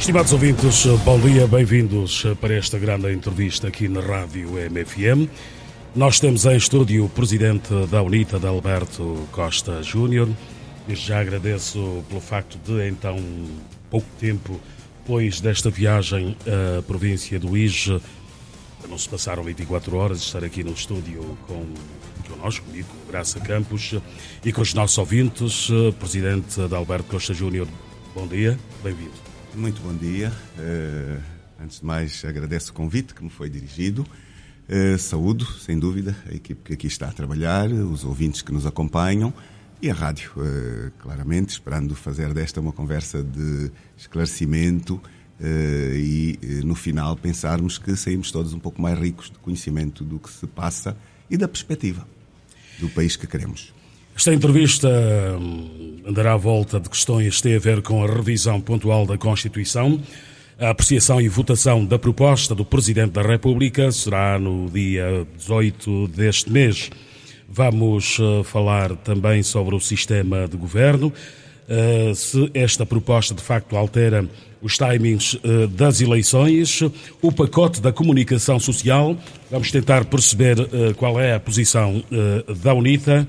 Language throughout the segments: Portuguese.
Estimados ouvintes, bom dia, bem-vindos para esta grande entrevista aqui na Rádio MFM. Nós temos em estúdio o presidente da UNITA, de Alberto Costa Júnior. Já agradeço pelo facto de, em tão pouco tempo, depois desta viagem à província do Ige, não se passaram 24 horas, estar aqui no estúdio com connosco, comigo, Graça Campos, e com os nossos ouvintes. Presidente de Alberto Costa Júnior, bom dia, bem-vindo. Muito bom dia. Eh, antes de mais, agradeço o convite que me foi dirigido. Uh, saúdo, sem dúvida, a equipe que aqui está a trabalhar, os ouvintes que nos acompanham e a rádio, eh, claramente, esperando fazer desta uma conversa de esclarecimento e, no final, pensarmos que saímos todos um pouco mais ricos de conhecimento do que se passa e da perspectiva do país que queremos. Esta entrevista hum, andará à volta de questões que têm a ver com a revisão pontual da Constituição. A apreciação e votação da proposta do Presidente da República será no dia 18 deste mês. Vamos eh, falar também sobre o sistema de governo. Eh, se esta proposta de facto altera os timings eh, das eleições, o pacote da comunicação social. Vamos tentar perceber qual é a posição da UNITA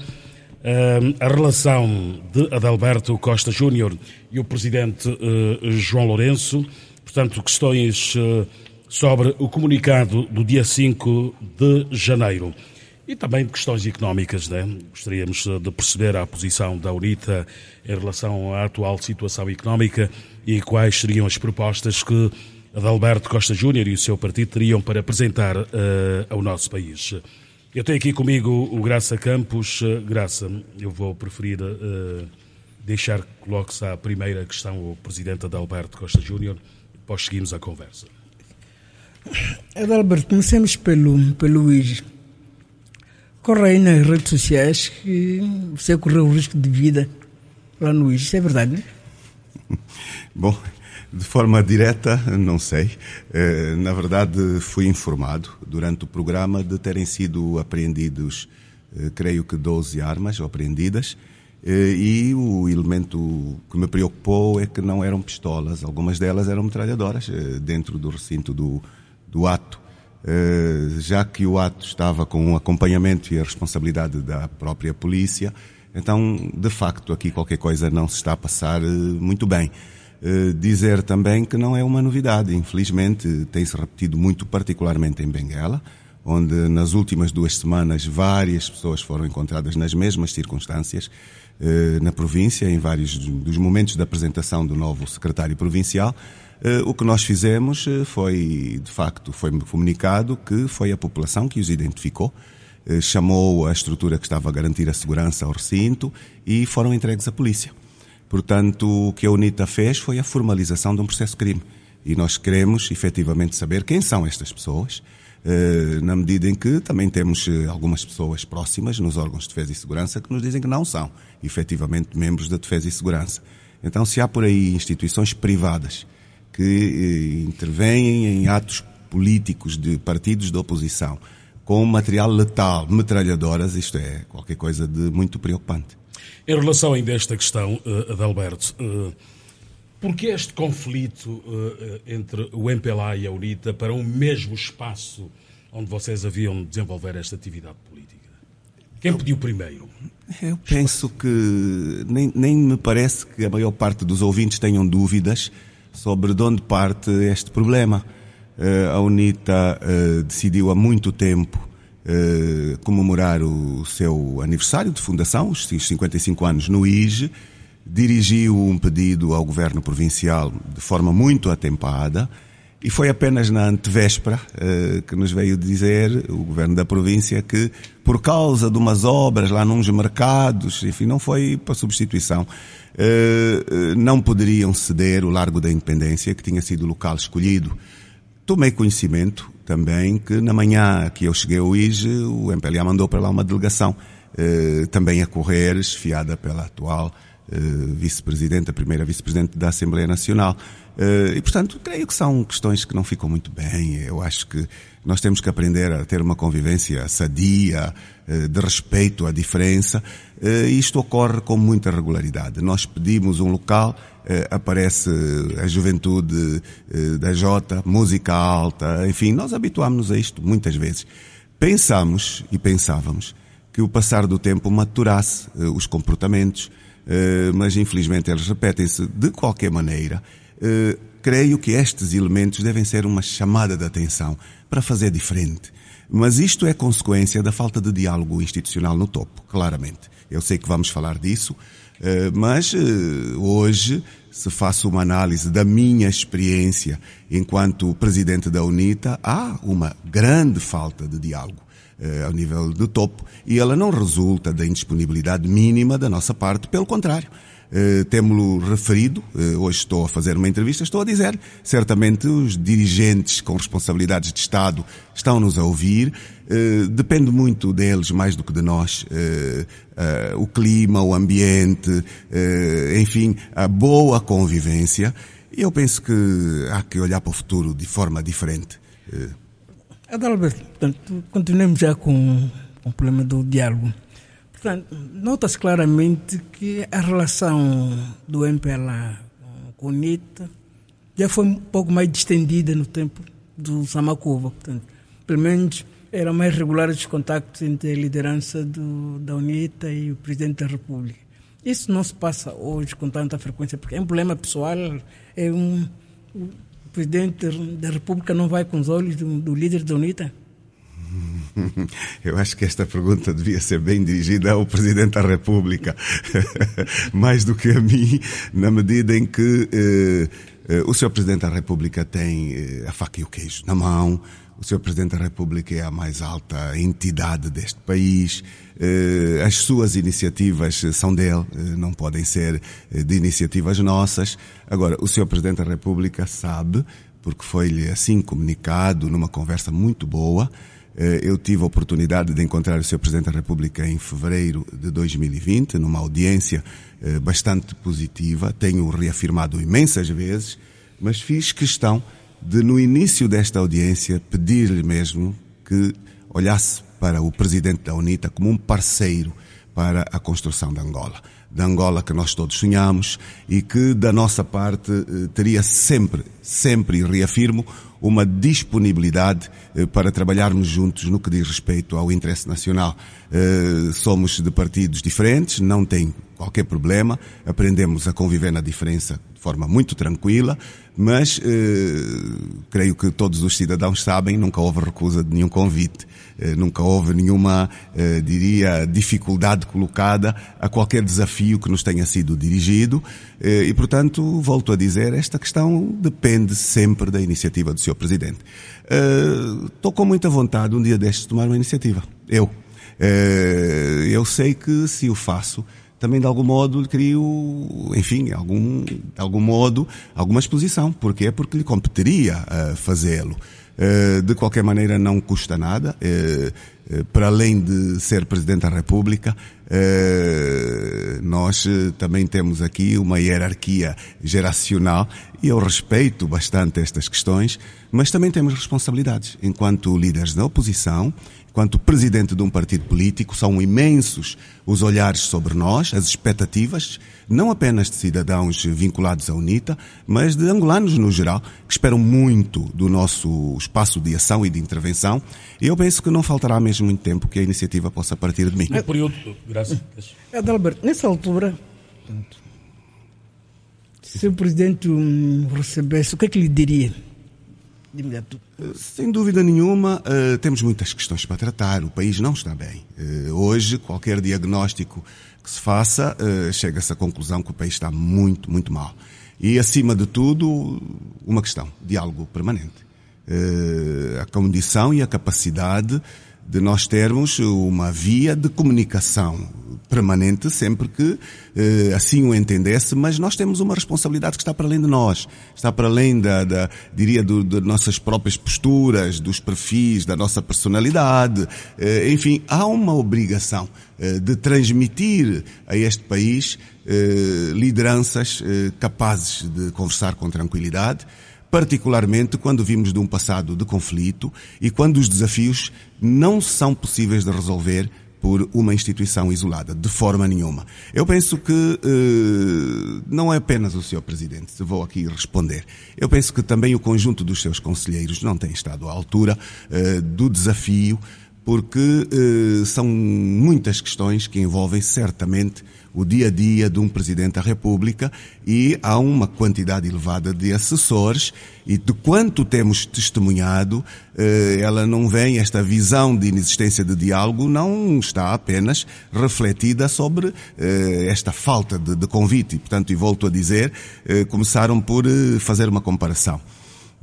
a relação de Adalberto Costa Júnior e o presidente eh, João Lourenço, portanto, questões eh, sobre o comunicado do dia 5 de janeiro. E também de questões económicas, né? Gostaríamos eh, de perceber a posição da UNITA em relação à atual situação económica e quais seriam as propostas que Adalberto Costa Júnior e o seu partido teriam para apresentar uh, ao nosso país. Eu tenho aqui comigo o Graça Campos. Eh, Graça, eu vou preferir uh, deixar que coloque-se a primeira questão ao Presidente Adalberto Costa Júnior, depois seguimos a conversa. Adalberto, comecemos pelo, pelo Luís. Corre aí nas redes sociais que você correu o risco de vida lá no Luís, isso é verdade, não é? Bom, de forma direta, não sei. Eh, na verdade, fui informado durante o programa de terem sido apreendidos, eh, creio que 12 armas apreendidas. Eh, e o elemento que me preocupou é que não eram pistolas, algumas delas eram metralhadoras dentro do recinto do, do ato. Já que o ato estava com o acompanhamento e a responsabilidade da própria polícia, então, de facto, aqui qualquer coisa não se está a passar muito bem. Eh, dizer também que não é uma novidade. Infelizmente, tem-se repetido muito, particularmente em Benguela, onde nas últimas duas semanas várias pessoas foram encontradas nas mesmas circunstâncias eh, na província, em vários dos momentos da apresentação do novo secretário provincial. Eh, o que nós fizemos foi, de facto, foi comunicado que foi a população que os identificou chamou a estrutura que estava a garantir a segurança ao recinto e foram entregues à polícia. Portanto, o que a UNITA fez foi a formalização de um processo de crime. E nós queremos, efetivamente, saber quem são estas pessoas, eh, na medida em que também temos eh, algumas pessoas próximas nos órgãos de defesa e segurança que nos dizem que não são, efetivamente, membros da defesa e segurança. Então, se há por aí instituições privadas que eh, intervêm em atos políticos de partidos de oposição com material letal, metralhadoras, isto é qualquer coisa de muito preocupante. Em relação ainda a esta questão, uh, Adalberto, uh, eh, porque este conflito uh, entre o MPLA e a UNITA para um mesmo espaço onde vocês haviam de desenvolver esta atividade política? Quem pediu primeiro? Eu penso que nem, nem me parece que a maior parte dos ouvintes tenham dúvidas sobre de onde parte este problema. Uh, a UNITA uh, decidiu há muito tempo eh, comemorar o seu aniversário de fundação, os 55 anos no IGE, dirigiu um pedido ao governo provincial de forma muito atempada e foi apenas na antevéspera eh, que nos veio dizer o governo da província que por causa de umas obras lá nos mercados, enfim, não foi para substituição, eh, eh, não poderiam ceder o Largo da Independência, que tinha sido o local escolhido Tomei conhecimento também que na manhã que eu cheguei ao IGE, o MPLA mandou para lá uma delegação, eh, também a correr, esfiada pela atual eh, vice-presidente, a primeira vice-presidente da Assembleia Nacional. Eh, e, portanto, creio que são questões que não ficam muito bem. Eu acho que nós temos que aprender a ter uma convivência sadia, eh, de respeito à diferença. Eh, e isto ocorre com muita regularidade. Nós pedimos um local eh, aparece eh, a juventude eh, da Jota, música alta, enfim, nós habituámos-nos a isto muitas vezes. pensámos e pensávamos que o passar do tempo maturasse os comportamentos, mas infelizmente eles repetem-se de qualquer maneira. Creio que estes elementos devem ser uma chamada de atenção para fazer diferente. Mas isto é consequência da falta de diálogo institucional no topo, claramente. Eu sei que vamos falar disso, eh, mas eh, hoje, se faço uma análise da minha experiência enquanto presidente da UNITA, há uma grande falta de diálogo eh, ao nível do topo e ela não resulta da indisponibilidade mínima da nossa parte, pelo contrário. Eh, temos-lo referido, eh, hoje estou a fazer uma entrevista, estou a dizer, certamente os dirigentes com responsabilidades de Estado estão-nos a ouvir, eh, depende muito deles mais do que de nós, o clima, o ambiente, enfim, a boa convivência, e eu penso que há que olhar para o futuro de forma diferente. Adalberto, portanto, continuemos já com o problema do diálogo nota-se claramente que a relação do MPLA com o Unita já foi um pouco mais distendida no tempo do Samacuba. Portanto, pelo menos eram mais regulares os contactos entre a liderança do, da UNITA e o Presidente da República. Isso não se passa hoje com tanta frequência, porque é um problema pessoal, é um, o Presidente da República não vai com os olhos do, do líder da UNITA Eu acho que esta pergunta devia ser bem dirigida ao Presidente da República, mais do que a mim, na medida em que eh, eh, o Sr. Presidente da República tem eh, a faca e o queijo na mão, o Sr. Presidente da República é a mais alta entidade deste país. Eh, as suas iniciativas eh, são dele, não podem ser de iniciativas nossas. Agora, o Sr. Presidente da República sabe, porque foi-lhe assim comunicado numa conversa muito boa, eh, eu tive a oportunidade de encontrar o Sr. Presidente da República em fevereiro de 2020, numa audiência eh, bastante positiva, tenho reafirmado imensas vezes, mas fiz questão de, no início desta audiência, pedir-lhe mesmo que olhasse para o Presidente da UNITA como um parceiro para a construção de Angola. Da Angola que nós todos sonhamos e que, da nossa parte, eh, teria sempre, sempre, e reafirmo, uma disponibilidade eh, para trabalharmos juntos no que diz respeito ao interesse nacional. Eh, somos de partidos diferentes, não tem qualquer problema, aprendemos a conviver na diferença de forma muito tranquila, mas eh, creio que todos os cidadãos sabem, nunca houve recusa de nenhum convite, eh, nunca houve nenhuma, eh, diria, dificuldade colocada a qualquer desafio que nos tenha sido dirigido eh, e, portanto, volto a dizer, esta questão depende sempre da iniciativa do Sr. Presidente. Estou eh, com muita vontade um dia destes de tomar uma iniciativa, eu. Eh, eu sei que se o faço, também de algum modo lhe crio, enfim, algum, de algum modo, alguma exposição. Porquê? Porque lhe competiria uh, eh, fazê-lo. Uh, de qualquer maneira, não custa nada. Uh, para além de ser Presidente da República, nós também temos aqui uma hierarquia geracional e eu respeito bastante estas questões, mas também temos responsabilidades enquanto líderes da oposição quanto presidente de um partido político, são imensos os olhares sobre nós, as expectativas, não apenas de cidadãos vinculados à UNITA, mas de angolanos no geral, que esperam muito do nosso espaço de ação e de intervenção. E eu penso que não faltará mesmo muito tempo que a iniciativa possa partir de mim. É período, graças. É, Adalberto, nessa altura, se o presidente hum, recebesse, o que é que lhe diria? de Sem dúvida nenhuma, eh, temos muitas questões para tratar. O país não está bem. Eh, hoje, qualquer diagnóstico que se faça, eh, chega-se à conclusão que o país está muito, muito mal. E, acima de tudo, uma questão: diálogo permanente. A condição e a capacidade de nós termos uma via de comunicação permanente sempre que eh, assim o entendesse, mas nós temos uma responsabilidade que está para além de nós, está para além da, da diria, do, de nossas próprias posturas, dos perfis, da nossa personalidade, eh, enfim, há uma obrigação eh, de transmitir a este país eh, lideranças eh, capazes de conversar com tranquilidade, particularmente quando vimos de um passado de conflito e quando os desafios não são possíveis de resolver por uma instituição isolada, de forma nenhuma. Eu penso que eh, não é apenas o Sr. Presidente, vou aqui responder. Eu penso que também o conjunto dos seus conselheiros não tem estado à altura eh, do desafio porque eh, são muitas questões que envolvem certamente o dia a dia de um presidente da República e há uma quantidade elevada de assessores e de quanto temos testemunhado, eh, ela não vem, esta visão de inexistência de diálogo não está apenas refletida sobre eh, esta falta de, de, convite. E, portanto, e volto a dizer, eh, começaram por eh, fazer uma comparação.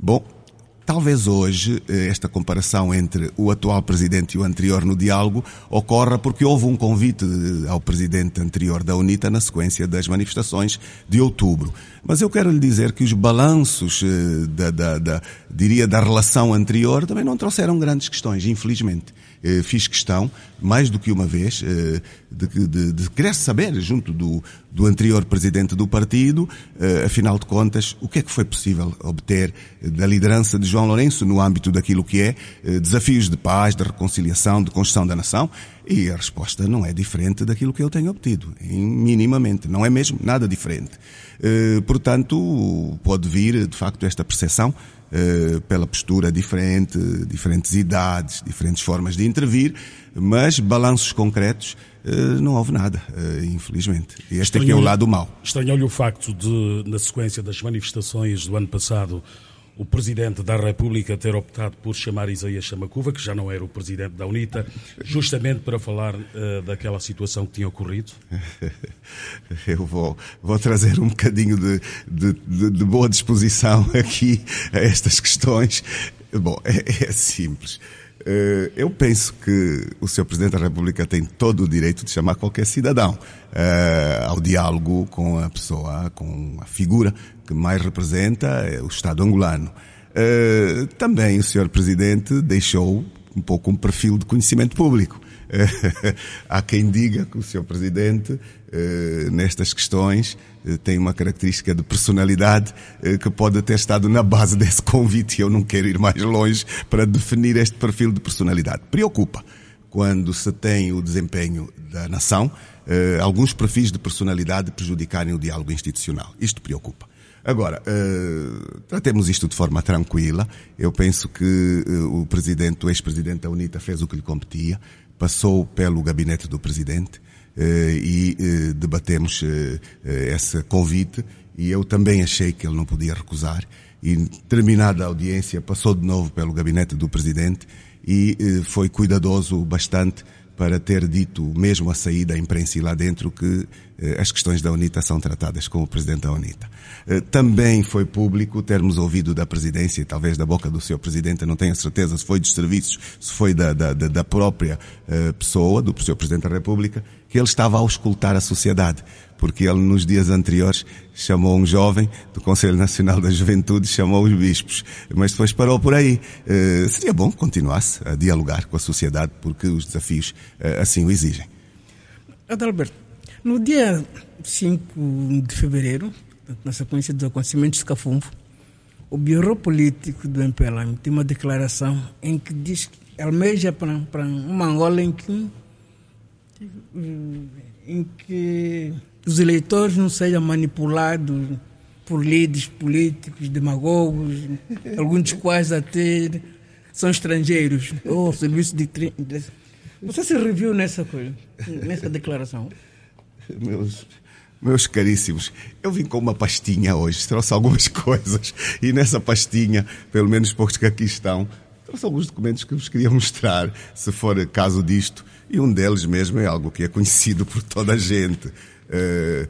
Bom, Talvez hoje eh, esta comparação entre o atual presidente e o anterior no diálogo ocorra porque houve um convite ao presidente anterior da UNITA na sequência das manifestações de outubro. Mas eu quero lhe dizer que os balanços, eh, da, da, da diria, da relação anterior também não trouxeram grandes questões, infelizmente eh, fiz questão, mais do que uma vez, eh, de, de, de, querer saber, junto do, do anterior presidente do partido, eh, afinal de contas, o que é que foi possível obter da liderança de João Lourenço no âmbito daquilo que é eh, desafios de paz, de reconciliação, de construção da nação. E a resposta não é diferente daquilo que eu tenho obtido, minimamente. Não é mesmo nada diferente. Eh, portanto, pode vir, de facto, esta percepção eh, pela postura é diferente, diferentes idades, diferentes formas de intervir, mas balanços concretos eh, não houve nada, eh, infelizmente. este aqui é, é o lado mau. Estranhou-lhe o facto de, na sequência das manifestações do ano passado, o Presidente da República ter optado por chamar Isaías Chamacuva, que já não era o Presidente da UNITA, justamente para falar uh, daquela situação que tinha ocorrido? Eu vou, vou trazer um bocadinho de, de, de, de boa disposição aqui a estas questões. Bom, é, é simples. Eh, eu penso que o Sr. Presidente da República tem todo o direito de chamar qualquer cidadão eh, ao diálogo com a pessoa, com a figura que mais representa é o Estado angolano. Eh, também o Sr. Presidente deixou um pouco um perfil de conhecimento público. Há quem diga que o Sr. Presidente, nestas questões, eh, tem uma característica de personalidade eh, que pode ter estado na base desse convite e eu não quero ir mais longe para definir este perfil de personalidade. Preocupa quando se tem o desempenho da nação, eh, alguns perfis de personalidade prejudicarem o diálogo institucional. Isto preocupa. Agora, tratemos isto de forma tranquila. Eu penso que o presidente, o ex-presidente da UNITA fez o que lhe competia, passou pelo gabinete do presidente, eh, e eh, debatemos eh, esse convite e eu também achei que ele não podia recusar. E terminada a audiência, passou de novo pelo gabinete do presidente e foi cuidadoso bastante para ter dito, mesmo a saída à imprensa e lá dentro, que as questões da UNITA são tratadas com o presidente da UNITA. Eh, também foi público termos ouvido da presidência, talvez da boca do seu presidente, não tenho certeza se foi dos serviços, se foi da, da, da própria eh, pessoa, do seu presidente da República, que ele estava a auscultar a sociedade, porque ele nos dias anteriores chamou um jovem do Conselho Nacional da Juventude, chamou os bispos, mas depois parou por aí. Eh, seria bom que continuasse a dialogar com a sociedade, porque os desafios assim o exigem. Adalberto, no dia 5 de fevereiro, na sequência dos acontecimentos de Cafunfo, o Bureau Político do MPLM tem uma declaração em que diz que almeja para, para uma Angola em que, em que os eleitores não sejam manipulados por líderes políticos, demagogos, alguns dos quais até são estrangeiros ou serviço de, de... Você se reviu nessa coisa, nessa declaração? Meus meus caríssimos, eu vim com uma pastinha hoje, trouxe algumas coisas e nessa pastinha, pelo menos poucos que aqui estão, trouxe alguns documentos que vos queria mostrar, se for caso disto, e um deles mesmo é algo que é conhecido por toda a gente. Uh,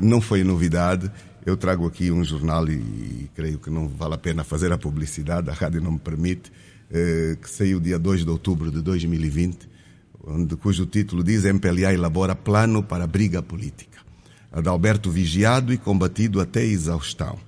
não foi novidade, eu trago aqui um jornal e, e, creio que não vale a pena fazer a publicidade, a rádio não me permite, uh, que saiu dia 2 de outubro de 2020, onde, cujo título diz MPLA elabora plano para briga política. Adalberto vigiado e combatido até exaustão,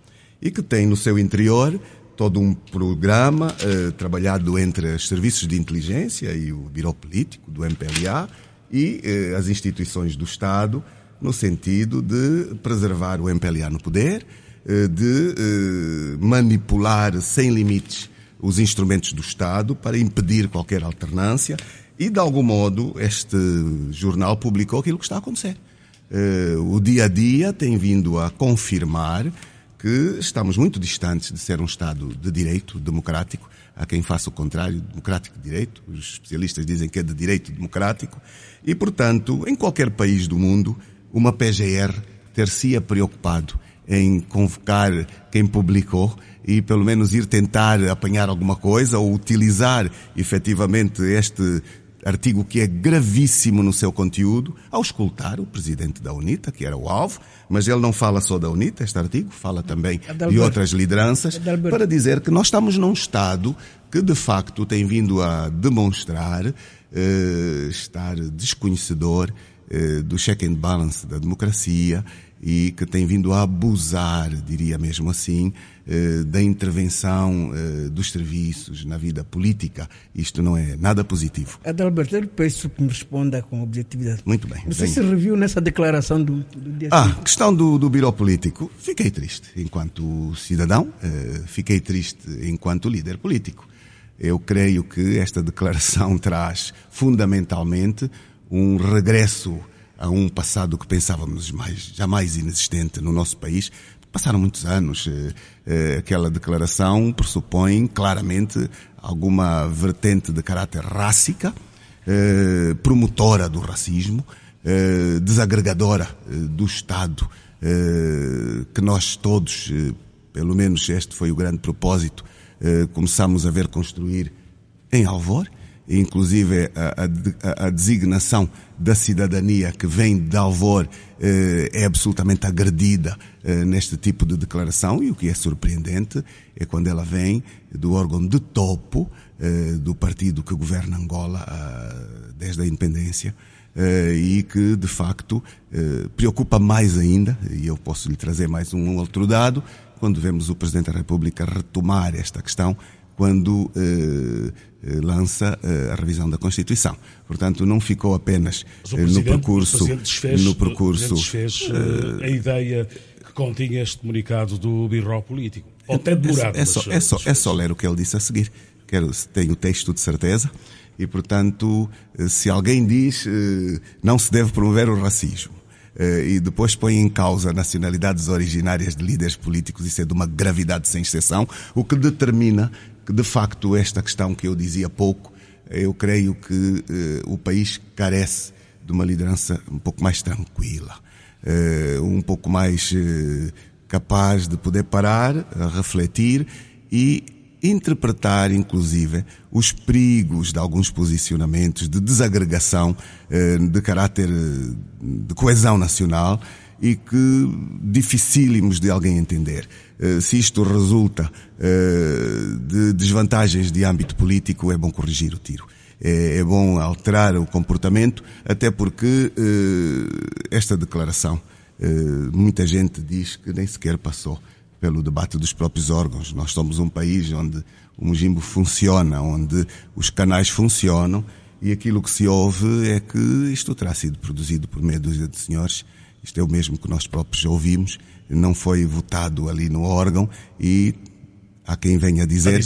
e que tem no seu interior todo um programa eh, trabalhado entre os serviços de inteligência e o Biro Político do MPLA e eh, as instituições do Estado, no sentido de preservar o MPLA no poder, eh, de eh, manipular sem limites os instrumentos do Estado para impedir qualquer alternância e, de algum modo, este jornal publicou aquilo que está a acontecer. Eh, o dia a dia tem vindo a confirmar que estamos muito distantes de ser um Estado de direito democrático. Há quem faça o contrário, democrático de direito. Os especialistas dizem que é de direito democrático. E, portanto, em qualquer país do mundo, uma PGR ter-se-ia preocupado em convocar quem publicou e pelo menos ir tentar apanhar alguma coisa ou utilizar efetivamente este artigo que é gravíssimo no seu conteúdo, ao escutar o presidente da UNITA, que era o alvo, mas ele não fala só da UNITA, este artigo, fala também é de outras lideranças, é para dizer que nós estamos num Estado que de facto tem vindo a demonstrar eh, estar desconhecedor eh, do check and balance da democracia e que tem vindo a abusar, diria mesmo assim, eh, da intervenção eh, dos serviços na vida política. Isto não é nada positivo. Adalberto, eu peço que me responda com objetividade. Muito bem. Você se reviu nessa declaração do, do dia Ah, questão do, do político. Fiquei triste enquanto cidadão, eh, fiquei triste enquanto líder político. Eu creio que esta declaração traz fundamentalmente um regresso a um passado que pensávamos mais, jamais inexistente no nosso país. Passaram muitos anos, eh, aquela declaração pressupõe claramente alguma vertente de caráter rássica, eh, promotora do racismo, eh, desagregadora do Estado, que nós todos, pelo menos este foi o grande propósito, começamos a ver construir em Alvor inclusive a, a, a, designação da cidadania que vem de Alvor eh, é absolutamente agredida eh, neste tipo de declaração e o que é surpreendente é quando ela vem do órgão de topo eh, do partido que governa Angola ah, desde a independência eh, e que de facto eh, preocupa mais ainda e eu posso lhe trazer mais um outro dado quando vemos o Presidente da República retomar esta questão quando eh, eh, lança eh, a revisão da Constituição. Portanto, não ficou apenas eh, no percurso. Desfez, no percurso desfez, eh, a ideia que continha este comunicado do Biró Político. Ou até demorado. É, é, só, é, só, é só ler o que ele disse a seguir. Quero, tenho o texto de certeza e, portanto, se alguém diz não se deve promover o racismo e depois põe em causa nacionalidades originárias de líderes políticos, isso é de uma gravidade sem exceção, o que determina que de facto esta questão que eu dizia pouco, eu creio que eh, o país carece de uma liderança um pouco mais tranquila, eh, um pouco mais eh, capaz de poder parar, refletir e interpretar, inclusive, os perigos de alguns posicionamentos de desagregação eh, de caráter eh, de coesão nacional e que dificílimos de alguém entender. Eh, se isto resulta eh, de desvantagens de âmbito político, é bom corrigir o tiro. É, é bom alterar o comportamento, até porque eh, esta declaração, muita gente diz que nem sequer passou pelo debate dos próprios órgãos. Nós somos um país onde o Mujimbo funciona, onde os canais funcionam e aquilo que se ouve é que isto terá sido produzido por meia dúzia de senhores isto é o mesmo que nós próprios ouvimos, não foi votado ali no órgão e há quem venha dizer,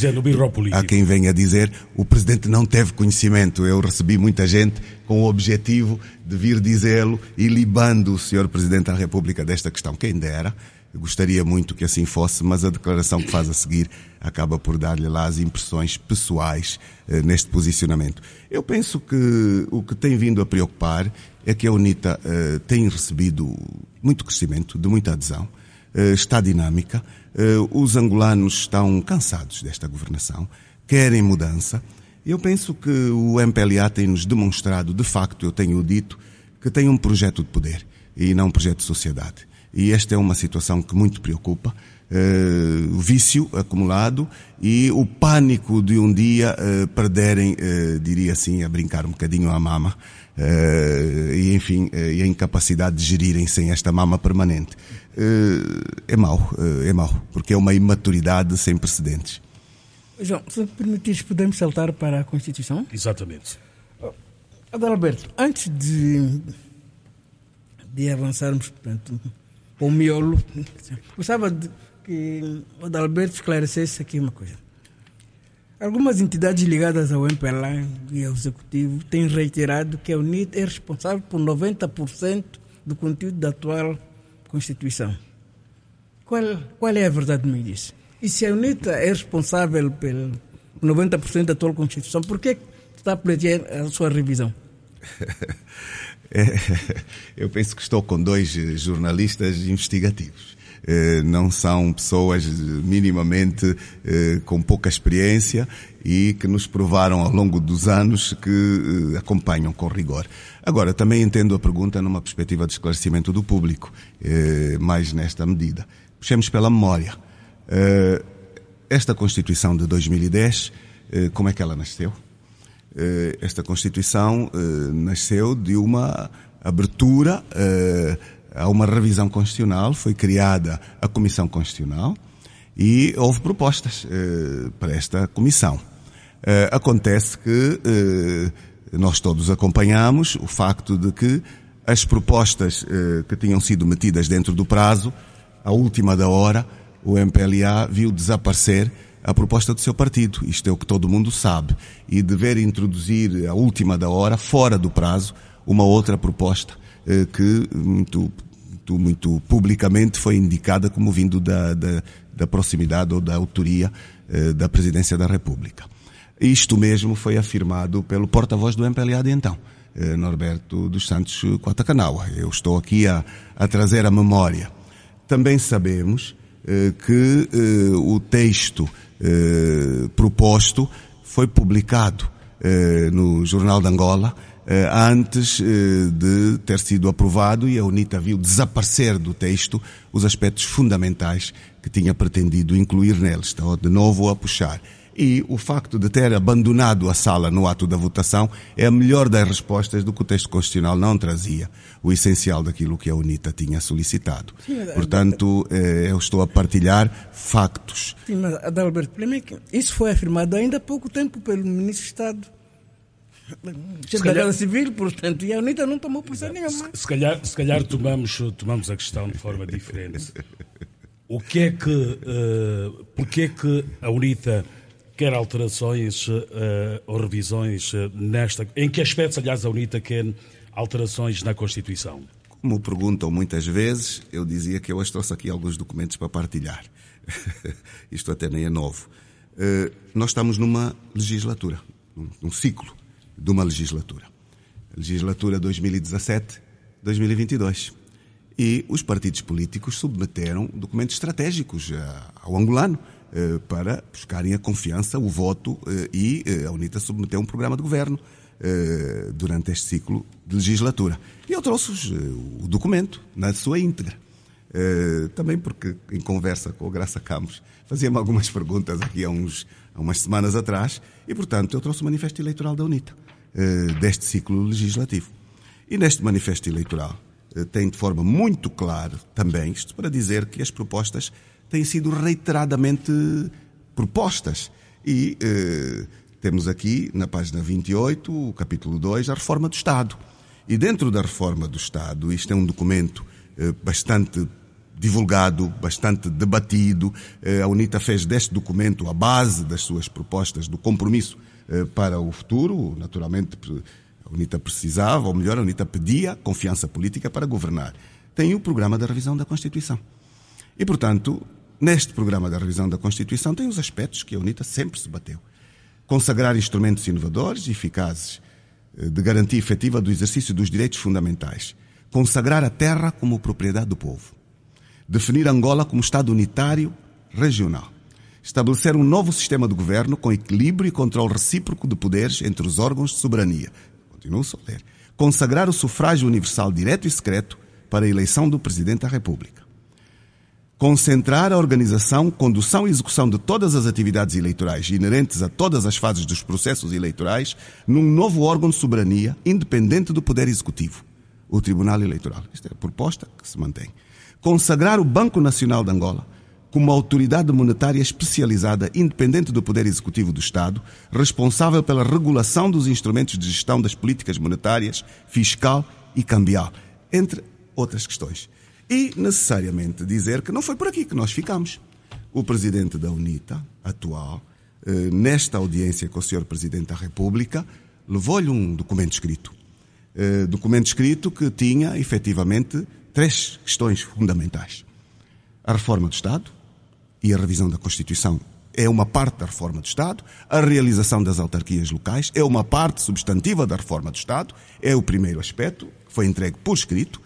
há quem venha dizer, o presidente não teve conhecimento. Eu recebi muita gente com o objetivo de vir dizê-lo e libando o senhor presidente da República desta questão. Quem dera, gostaria muito que assim fosse, mas a declaração que faz a seguir acaba por dar-lhe lá as impressões pessoais eh, neste posicionamento. Eu penso que o que tem vindo a preocupar é que a UNITA uh, tem recebido muito crescimento, de muita adesão, uh, está dinâmica, uh, os angolanos estão cansados desta governação, querem mudança. Eu penso que o MPLA tem-nos demonstrado, de facto, eu tenho dito, que tem um projeto de poder e não um projeto de sociedade. E esta é uma situação que muito preocupa. Uh, vício acumulado e o pânico de um dia uh, perderem, uh, diria assim, a brincar um bocadinho a mama, eh, e, enfim, eh, e a incapacidade de gerirem sem esta mama permanente. Eh, é mau, é mau, porque é uma imaturidade sem precedentes. João, se permitires, podemos saltar para a Constituição? Exatamente. Adalberto, antes de, de avançarmos portanto, para o miolo, gostava de que o Adalberto esclarecesse aqui uma coisa. Algumas entidades ligadas ao MPLA e ao Executivo têm reiterado que a UNIT é responsável por 90% do conteúdo da atual Constituição. Qual, qual é a verdade no diz? E se a UNIT é responsável pelo 90% da atual Constituição, por que está a pedir a sua revisão? É, eu penso que estou com dois jornalistas investigativos. Eh, não são pessoas minimamente eh, com pouca experiência e que nos provaram ao longo dos anos que eh, acompanham com rigor. Agora, também entendo a pergunta numa perspectiva de esclarecimento do público, mais nesta medida. Puxemos pela memória. esta Constituição de 2010, como é que ela nasceu? esta Constituição nasceu de uma abertura há uma revisão constitucional, foi criada a Comissão Constitucional e houve propostas eh, para esta comissão. Eh, acontece que eh, nós todos acompanhamos o facto de que as propostas eh, que tinham sido metidas dentro do prazo, à última da hora, o MPLA viu desaparecer a proposta do seu partido. Isto é o que todo mundo sabe. E dever introduzir, à última da hora, fora do prazo, uma outra proposta eh, que muito, muito publicamente foi indicada como vindo da, da, da proximidade ou da autoria eh, da Presidência da República. Isto mesmo foi afirmado pelo porta-voz do MPLA de então, eh, Norberto dos Santos Quatacanaua. Eu estou aqui a, a trazer a memória. Também sabemos eh, que eh, o texto eh, proposto foi publicado no Jornal de Angola eh, antes eh, de ter sido aprovado e a UNITA viu desaparecer do texto os aspectos fundamentais que tinha pretendido incluir neles. Então, de novo a puxar. E o facto de ter abandonado a sala no ato da votação é a melhor das respostas do que o texto constitucional não trazia, o essencial daquilo que a UNITA tinha solicitado. Sim, Portanto, eh, eu estou a partilhar factos. Sim, mas, Adalberto, primeiro, isso foi afirmado ainda há pouco tempo pelo Ministro de Estado se calhar civil, portanto, e a UNITA não tomou posição nenhuma. Se, se calhar, se calhar tomamos, tomamos a questão de forma diferente. O que é que. Uh, eh, Porquê é que a UNITA quer alterações uh, ou revisões uh, nesta. Em que aspectos, aliás, a UNITA quer alterações na Constituição? Como perguntam muitas vezes, eu dizia que eu hoje trouxe aqui alguns documentos para partilhar. Isto até nem é novo. Uh, nós estamos numa legislatura, num, num ciclo de uma legislatura. Legislatura 2017-2022. E os partidos políticos submeteram documentos estratégicos eh, ao angolano eh, para buscarem a confiança, o voto eh, e a UNITA submeteu um programa de governo durante este ciclo de legislatura. E eu trouxe o documento na sua íntegra. também porque, em conversa com a Graça Campos, fazia-me algumas perguntas aqui há, uns, há umas semanas atrás, e, portanto, eu trouxe o manifesto eleitoral da UNITA eh, deste ciclo legislativo. E neste manifesto eleitoral eh, tem de forma muito clara também isto para dizer que as propostas têm sido reiteradamente propostas. E eh, temos aqui, na página 28, o capítulo 2, a reforma do Estado. E dentro da reforma do Estado, isto é um documento eh, bastante divulgado, bastante debatido. A UNITA fez deste documento a base das suas propostas, do compromisso eh, para o futuro. Naturalmente, a UNITA precisava, ou melhor, a UNITA pedia confiança política para governar. Tem o programa da revisão da Constituição. E, portanto, neste programa da revisão da Constituição tem os aspectos que a UNITA sempre se bateu. Consagrar instrumentos inovadores e eficazes eh, de garantia efetiva do exercício dos direitos fundamentais. Consagrar a terra como propriedade do povo. Definir Angola como Estado unitário regional estabelecer um novo sistema de governo com equilíbrio e controle recíproco de poderes entre os órgãos de soberania. Continuo só a ler. Consagrar o sufrágio universal direto e secreto para a eleição do Presidente da República. Concentrar a organização, condução e execução de todas as atividades eleitorais inerentes a todas as fases dos processos eleitorais num novo órgão de soberania independente do Poder Executivo, o Tribunal Eleitoral. Esta é a proposta que se mantém. Consagrar o Banco Nacional de Angola como autoridade monetária especializada independente do Poder Executivo do Estado, responsável pela regulação dos instrumentos de gestão das políticas monetárias, fiscal e cambial, entre outras questões. E, necessariamente, dizer que não foi por aqui que nós ficamos. O presidente da UNITA, atual, eh, nesta audiência com o senhor Presidente da República, levou-lhe um documento escrito. Eh, documento escrito que tinha, efetivamente, três questões fundamentais: a reforma do Estado, e a revisão da Constituição é uma parte da reforma do Estado, a realização das autarquias locais é uma parte substantiva da reforma do Estado, é o primeiro aspecto, que foi entregue por escrito.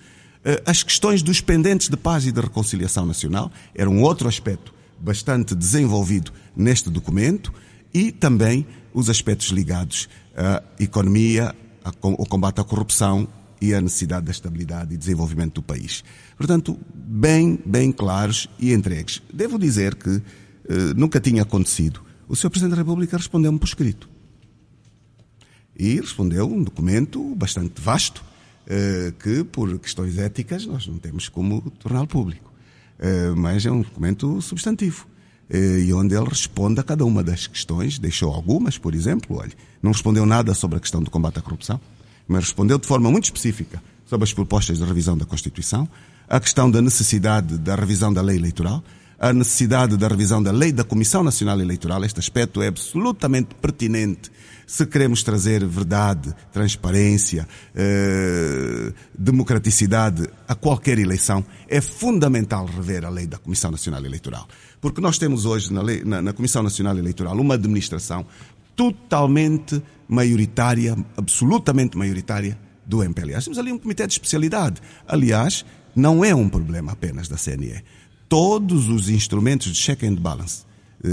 Eh, as questões dos pendentes de paz e de reconciliação nacional era um outro aspecto bastante desenvolvido neste documento e também os aspectos ligados à economia, ao combate à corrupção, e a necessidade da estabilidade e desenvolvimento do país. Portanto, bem, bem claros e entregues. Devo dizer que eh, nunca tinha acontecido. O Sr. Presidente da República respondeu-me por escrito. E respondeu um documento bastante vasto, eh, que por questões éticas nós não temos como torná-lo público. Eh, mas é um documento substantivo e onde ele responde a cada uma das questões, deixou algumas, por exemplo, olha, não respondeu nada sobre a questão do combate à corrupção, mas respondeu de forma muito específica sobre as propostas de revisão da Constituição, a questão da necessidade da revisão da lei eleitoral, a necessidade da revisão da lei da Comissão Nacional Eleitoral. Este aspecto é absolutamente pertinente se queremos trazer verdade, transparência, eh, democraticidade a qualquer eleição. É fundamental rever a lei da Comissão Nacional Eleitoral. Porque nós temos hoje na, lei, na, na Comissão Nacional Eleitoral uma administração totalmente maioritária, absolutamente maioritária, do MPLA. Temos ali um comitê de especialidade. Aliás, não é um problema apenas da CNE. Todos os instrumentos de check and balance eh,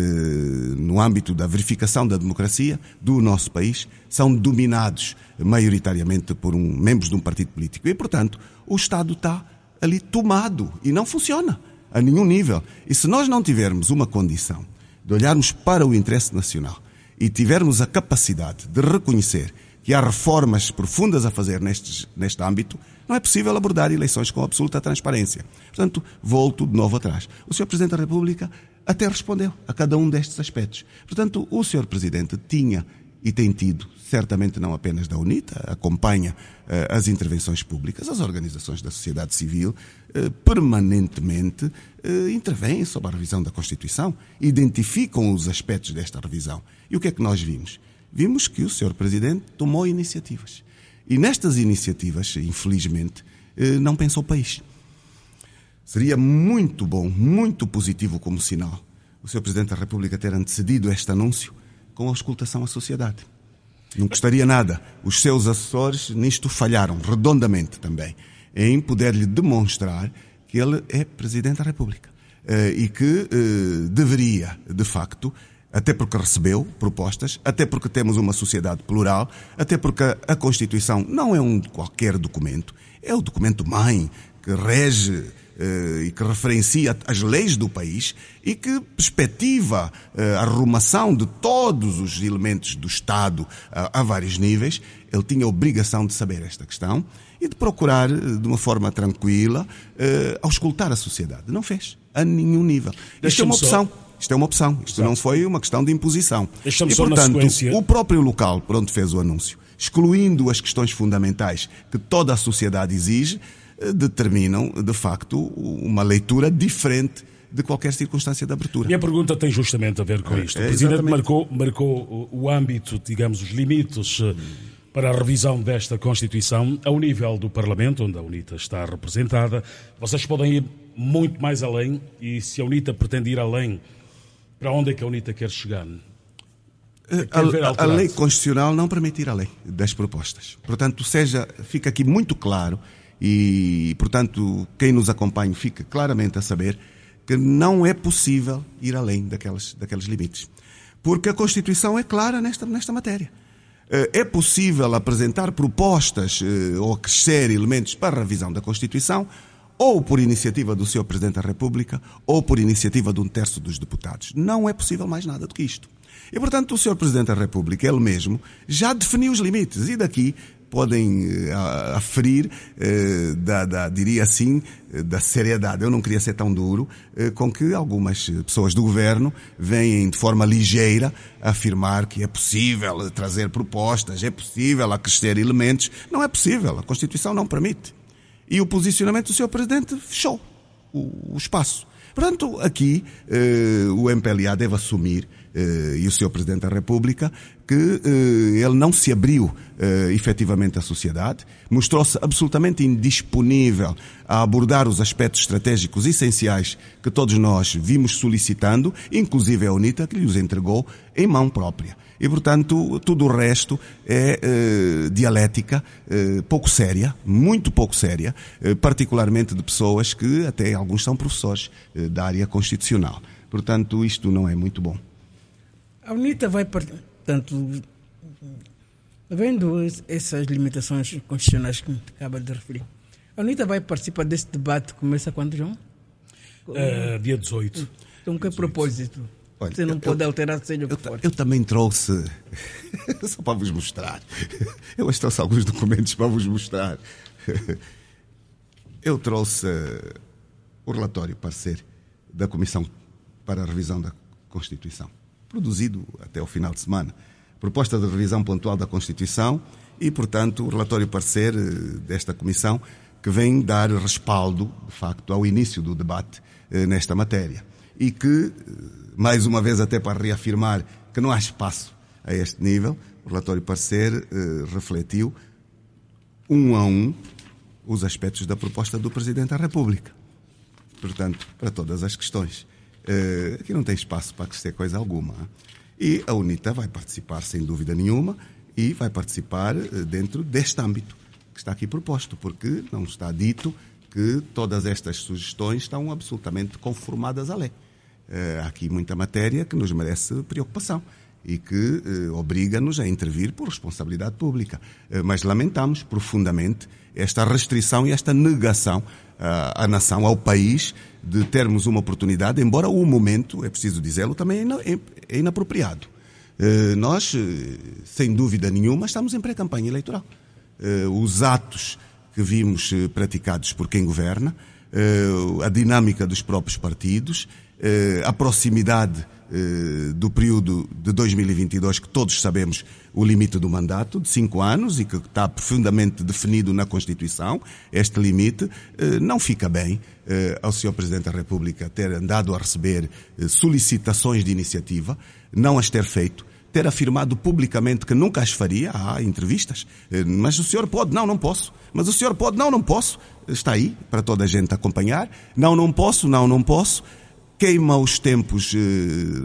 no âmbito da verificação da democracia do nosso país são dominados maioritariamente por um, membros de um partido político. E, portanto, o Estado está ali tomado e não funciona a nenhum nível. E se nós não tivermos uma condição de olharmos para o interesse nacional, e tivermos a capacidade de reconhecer que há reformas profundas a fazer neste, neste âmbito, não é possível abordar eleições com absoluta transparência. Portanto, volto de novo atrás. O Sr. Presidente da República até respondeu a cada um destes aspectos. Portanto, o Sr. Presidente tinha e tem tido, certamente não apenas da UNITA, acompanha uh, as intervenções públicas, as organizações da sociedade civil, eh, permanentemente eh, intervêm sobre a revisão da Constituição, identificam os aspectos desta revisão. E o que é que nós vimos? Vimos que o Sr. Presidente tomou iniciativas. E nestas iniciativas, infelizmente, eh, não pensou o país. Seria muito bom, muito positivo como sinal, o Sr. Presidente da República ter antecedido este anúncio com a auscultação à sociedade. Não custaria nada. Os seus assessores nisto falharam redondamente também em poder lhe demonstrar que ele é Presidente da República eh, e que eh, deveria, de facto, até porque recebeu propostas, até porque temos uma sociedade plural, até porque a Constituição não é um qualquer documento, é o documento mãe que rege eh, e que referencia as leis do país e que perspectiva a arrumação de todos os elementos do Estado a, a vários níveis. Ele tinha a obrigação de saber esta questão e de procurar, eh, de uma forma tranquila, uh, auscultar a sociedade. Não fez, a nenhum nível. Isto é uma opção. Isto é uma opção, isto Exato. não foi uma questão de imposição. Estamos e, portanto, o próprio local por onde fez o anúncio, excluindo as questões fundamentais que toda a sociedade exige, eh, determinam, de facto, uma leitura diferente de qualquer circunstância de abertura. Minha pergunta tem justamente a ver com é, isto. O é, Presidente é, marcou, marcou o âmbito, digamos, os limites. Hum para a revisão desta Constituição, ao nível do Parlamento, onde a UNITA está representada, vocês podem ir muito mais além e se a UNITA pretende ir além, para onde é que a UNITA quer chegar? Eh, a, a, lei constitucional não permite ir além das propostas. Portanto, seja, fica aqui muito claro e, portanto, quem nos acompanha fica claramente a saber que não é possível ir além daqueles, daqueles limites. Porque a Constituição é clara nesta, nesta matéria. Eh, é possível apresentar propostas eh, ou crescer elementos para a revisão da Constituição, ou por iniciativa do Sr. Presidente da República, ou por iniciativa de um terço dos deputados. Não é possível mais nada do que isto. E, portanto, o Sr. Presidente da República, ele mesmo, já definiu os limites e daqui podem eh, aferir, eh, da, da, diria assim, eh, da seriedade, eu não queria ser tão duro, com que algumas pessoas do governo vêm de forma ligeira afirmar que é possível trazer propostas, é possível acrescer elementos. Não é possível, a Constituição não permite. E o posicionamento do Sr. Presidente fechou o, o espaço. Portanto, aqui o MPLA deve assumir eh, e o Sr. Presidente da República, que eh, ele não se abriu eh, efetivamente à sociedade, mostrou-se absolutamente indisponível a abordar os aspectos estratégicos essenciais que todos nós vimos solicitando, inclusive a UNITA, que lhe os entregou em mão própria. E, portanto, tudo o resto é eh, dialética eh, pouco séria, muito pouco séria, eh, particularmente de pessoas que até alguns são professores da área constitucional. Portanto, isto não é muito bom. A UNITA vai, portanto, havendo essas limitações constitucionais que acaba de referir, a UNITA vai participar desse debate que começa quando, João? Uh, dia 18. Então, que propósito? Olha, Você não eu, pode alterar, seja eu, eu, eu também trouxe, só para vos mostrar, eu hoje trouxe alguns documentos para vos mostrar. Eu trouxe eh, o relatório parecer da Comissão para a Revisão da Constituição produzido até o final de semana. Proposta de revisão pontual da Constituição e, portanto, o relatório parecer eh, desta comissão que vem dar respaldo, de facto, ao início do debate eh, nesta matéria. E que, eh, mais uma vez, até para reafirmar que não há espaço a este nível, o relatório parecer refletiu um a um os aspectos da proposta do Presidente da República. Portanto, para todas as questões. Uh, aqui não tem espaço para crescer coisa alguma. E a UNITA vai participar, sem dúvida nenhuma, e vai participar eh, dentro deste âmbito que está aqui proposto, porque não está dito que todas estas sugestões estão absolutamente conformadas à lei. Uh, há aqui muita matéria que nos merece preocupação e que uh, obriga-nos a intervir por responsabilidade pública. Uh, mas lamentamos profundamente esta restrição e esta negação à nação, ao país, de termos uma oportunidade, embora o momento, é preciso dizê-lo, também é, é, é inapropriado. Eh, nós, eh, sem dúvida nenhuma, estamos em pré-campanha eleitoral. Eh, os atos que vimos praticados por quem governa, a dinâmica dos próprios partidos eh, a proximidade eh, do período de 2022, que todos sabemos o limite do mandato, de cinco anos, e que está profundamente definido na Constituição, este limite, eh, não fica bem eh, ao Sr. Presidente da República ter andado a receber eh, solicitações de iniciativa, não as ter feito ter afirmado publicamente que nunca as faria, há entrevistas, eh, mas o senhor pode, não, não posso, mas o senhor pode, não, não posso, está aí para toda a gente acompanhar, não, não posso, não, não posso, queima os tempos eh,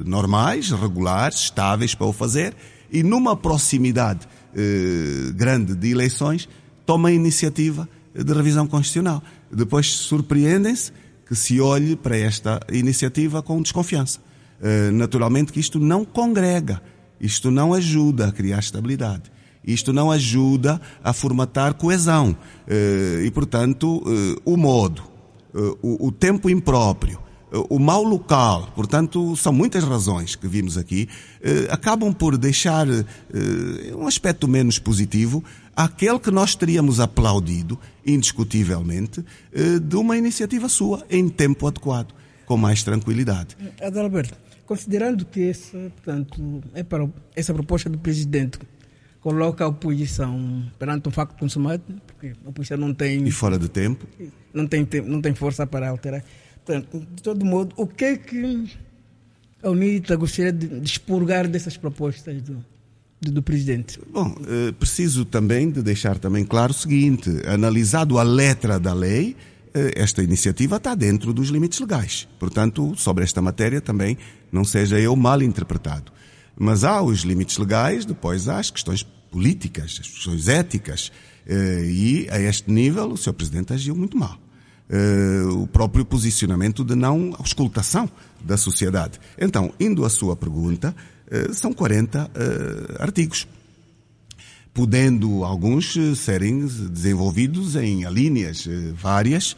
normais, regulares, estáveis para o fazer e numa proximidade eh, grande de eleições toma a iniciativa de revisão constitucional. Depois surpreendem-se que se olhe para esta iniciativa com desconfiança. Eh, naturalmente que isto não congrega, isto não ajuda a criar estabilidade. Isto não ajuda a formatar coesão eh, e, portanto, eh, o modo, eh, o, o tempo impróprio, o mau local, portanto, são muitas razões que vimos aqui, eh, acabam por deixar eh, um aspecto menos positivo àquele que nós teríamos aplaudido, indiscutivelmente, eh, de uma iniciativa sua em tempo adequado, com mais tranquilidade. Adalberto, considerando que essa, portanto, é para, essa proposta do presidente coloca a oposição perante um facto consumado, porque a oposição não tem. E fora de tempo? Não tem, não tem força para alterar Portanto, de todo modo, o que é que a UNITA gostaria de, expurgar dessas propostas do, do, do presidente? Bom, eh, preciso também de deixar também claro o seguinte, analisado a letra da lei, eh, esta iniciativa está dentro dos limites legais. Portanto, sobre esta matéria também não seja eu mal interpretado. Mas há os limites legais, depois há as questões políticas, as questões éticas. Eh, e a este nível o Sr. Presidente agiu muito mal uh, o próprio posicionamento de não auscultação da sociedade. Então, indo à sua pergunta, uh, são 40 eh, artigos, podendo alguns serem desenvolvidos em alíneas várias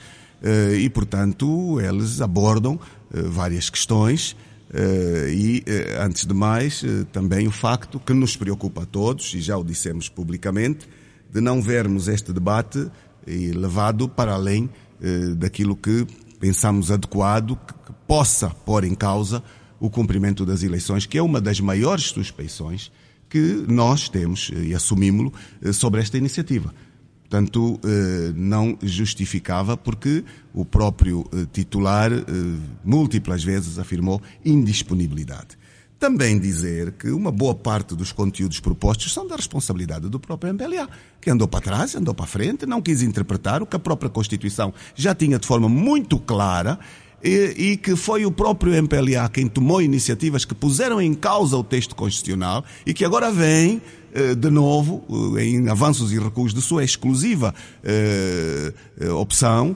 e, portanto, eles abordam várias questões. Uh, e, uh, antes de mais, uh, também o facto que nos preocupa a todos, e já o dissemos publicamente, de não vermos este debate levado para além eh, daquilo que pensamos adequado que, possa pôr em causa o cumprimento das eleições, que é uma das maiores suspeições que nós temos eh, e assumimos eh, sobre esta iniciativa. Portanto, não justificava, porque o próprio titular múltiplas vezes afirmou indisponibilidade. Também dizer que uma boa parte dos conteúdos propostos são da responsabilidade do próprio MPLA, que andou para trás, andou para frente, não quis interpretar o que a própria Constituição já tinha de forma muito clara e, e, que foi o próprio MPLA quem tomou iniciativas que puseram em causa o texto constitucional e que agora vem eh, de novo eh, em avanços e recuos de sua exclusiva eh, opção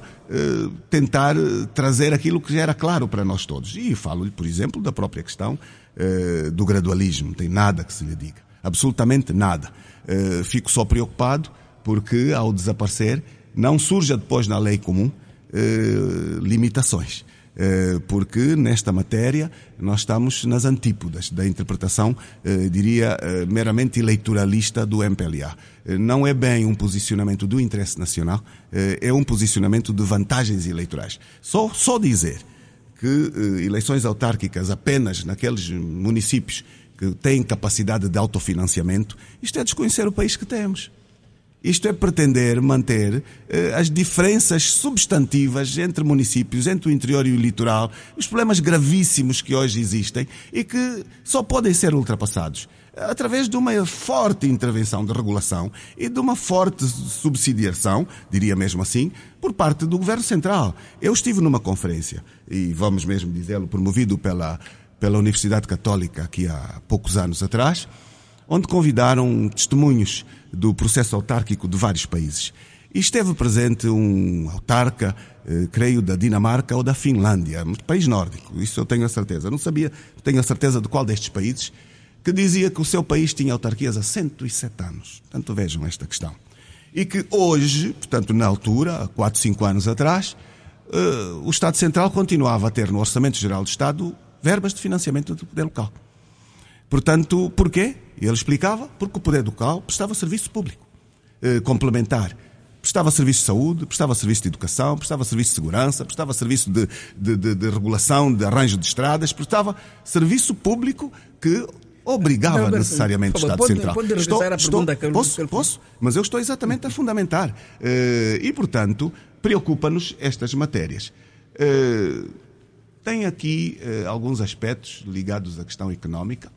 tentar trazer aquilo que já era claro para nós todos. E falo-lhe, por exemplo, da própria questão eh, do gradualismo, tem nada que se lhe diga, absolutamente nada. Eh, fico só preocupado porque, ao desaparecer, não surja depois na lei comum eh, limitações porque nesta matéria nós estamos nas antípodas da interpretação, diria, meramente eleitoralista do MPLA. Não é bem um posicionamento do interesse nacional, é um posicionamento de vantagens eleitorais. Só, só dizer que eh, eleições autárquicas apenas naqueles municípios que têm capacidade de autofinanciamento, isto é desconhecer o país que temos. Isto é pretender manter eh, as diferenças substantivas entre municípios, entre o interior e o litoral, os problemas gravíssimos que hoje existem e que só podem ser ultrapassados através de uma forte intervenção de regulação e de uma forte subsidiação, diria mesmo assim, por parte do Governo Central. Eu estive numa conferência, e vamos mesmo dizê-lo, promovido pela, pela Universidade Católica aqui há poucos anos atrás, onde convidaram testemunhos do processo autárquico de vários países. E esteve presente um autarca, eh, creio, da Dinamarca ou da Finlândia, um país nórdico, isso eu tenho a certeza. Não sabia, tenho a certeza de qual destes países, que dizia que o seu país tinha autarquias há 107 anos. Portanto, vejam esta questão. E que hoje, portanto, na altura, há 4, 5 anos atrás, uh, o Estado Central continuava a ter no Orçamento Geral do Estado verbas de financiamento do poder local. Portanto, porquê? Ele explicava, porque o poder local prestava serviço público eh, complementar prestava serviço de saúde, prestava serviço de educação, prestava serviço de segurança, prestava serviço de, de, de, de regulação, de arranjo de estradas, prestava serviço público que obrigava não, necessariamente favor, o Estado pode, Central. Pode estou, a estou, posso, eu... posso, mas eu estou exatamente a fundamentar. Uh, e, portanto, preocupa-nos estas matérias. Uh, tem aqui uh, alguns aspectos ligados à questão económica.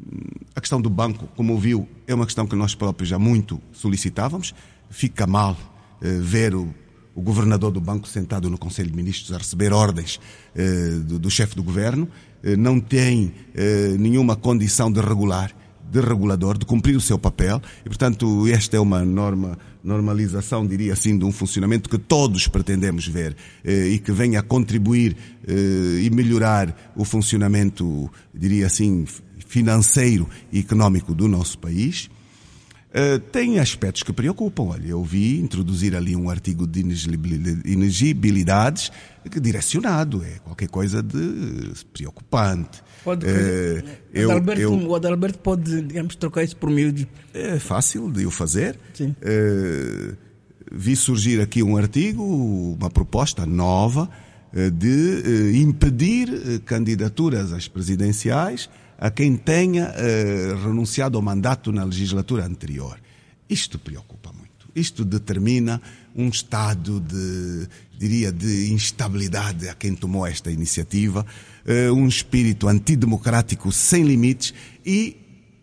Hum, a questão do banco, como ouviu, é uma questão que nós próprios já muito solicitávamos. Fica mal ver o o governador do banco sentado no Conselho de Ministros a receber ordens eh, do, do chefe do governo, eh, não tem eh, nenhuma condição de regular, de regulador, de cumprir o seu papel, e portanto esta é uma norma, normalização, diria assim, de um funcionamento que todos pretendemos ver eh, e que venha a contribuir eh, e melhorar o funcionamento, diria assim, financeiro e económico do nosso país eh, tem aspectos que preocupam. Olha, eu vi introduzir ali um artigo de inegibilidades direcionado, é qualquer coisa de preocupante. Pode, eh, eu, Adalberto, eu, o Adalberto pode, digamos, trocar isso por miúdo. É fácil de o fazer. Sim. Eh, vi surgir aqui um artigo, uma proposta nova de impedir candidaturas às presidenciais a quem tenha uh, renunciado ao mandato na legislatura anterior. Isto preocupa muito. Isto determina um estado de, diria, de instabilidade a quem tomou esta iniciativa, uh, um espírito antidemocrático sem limites e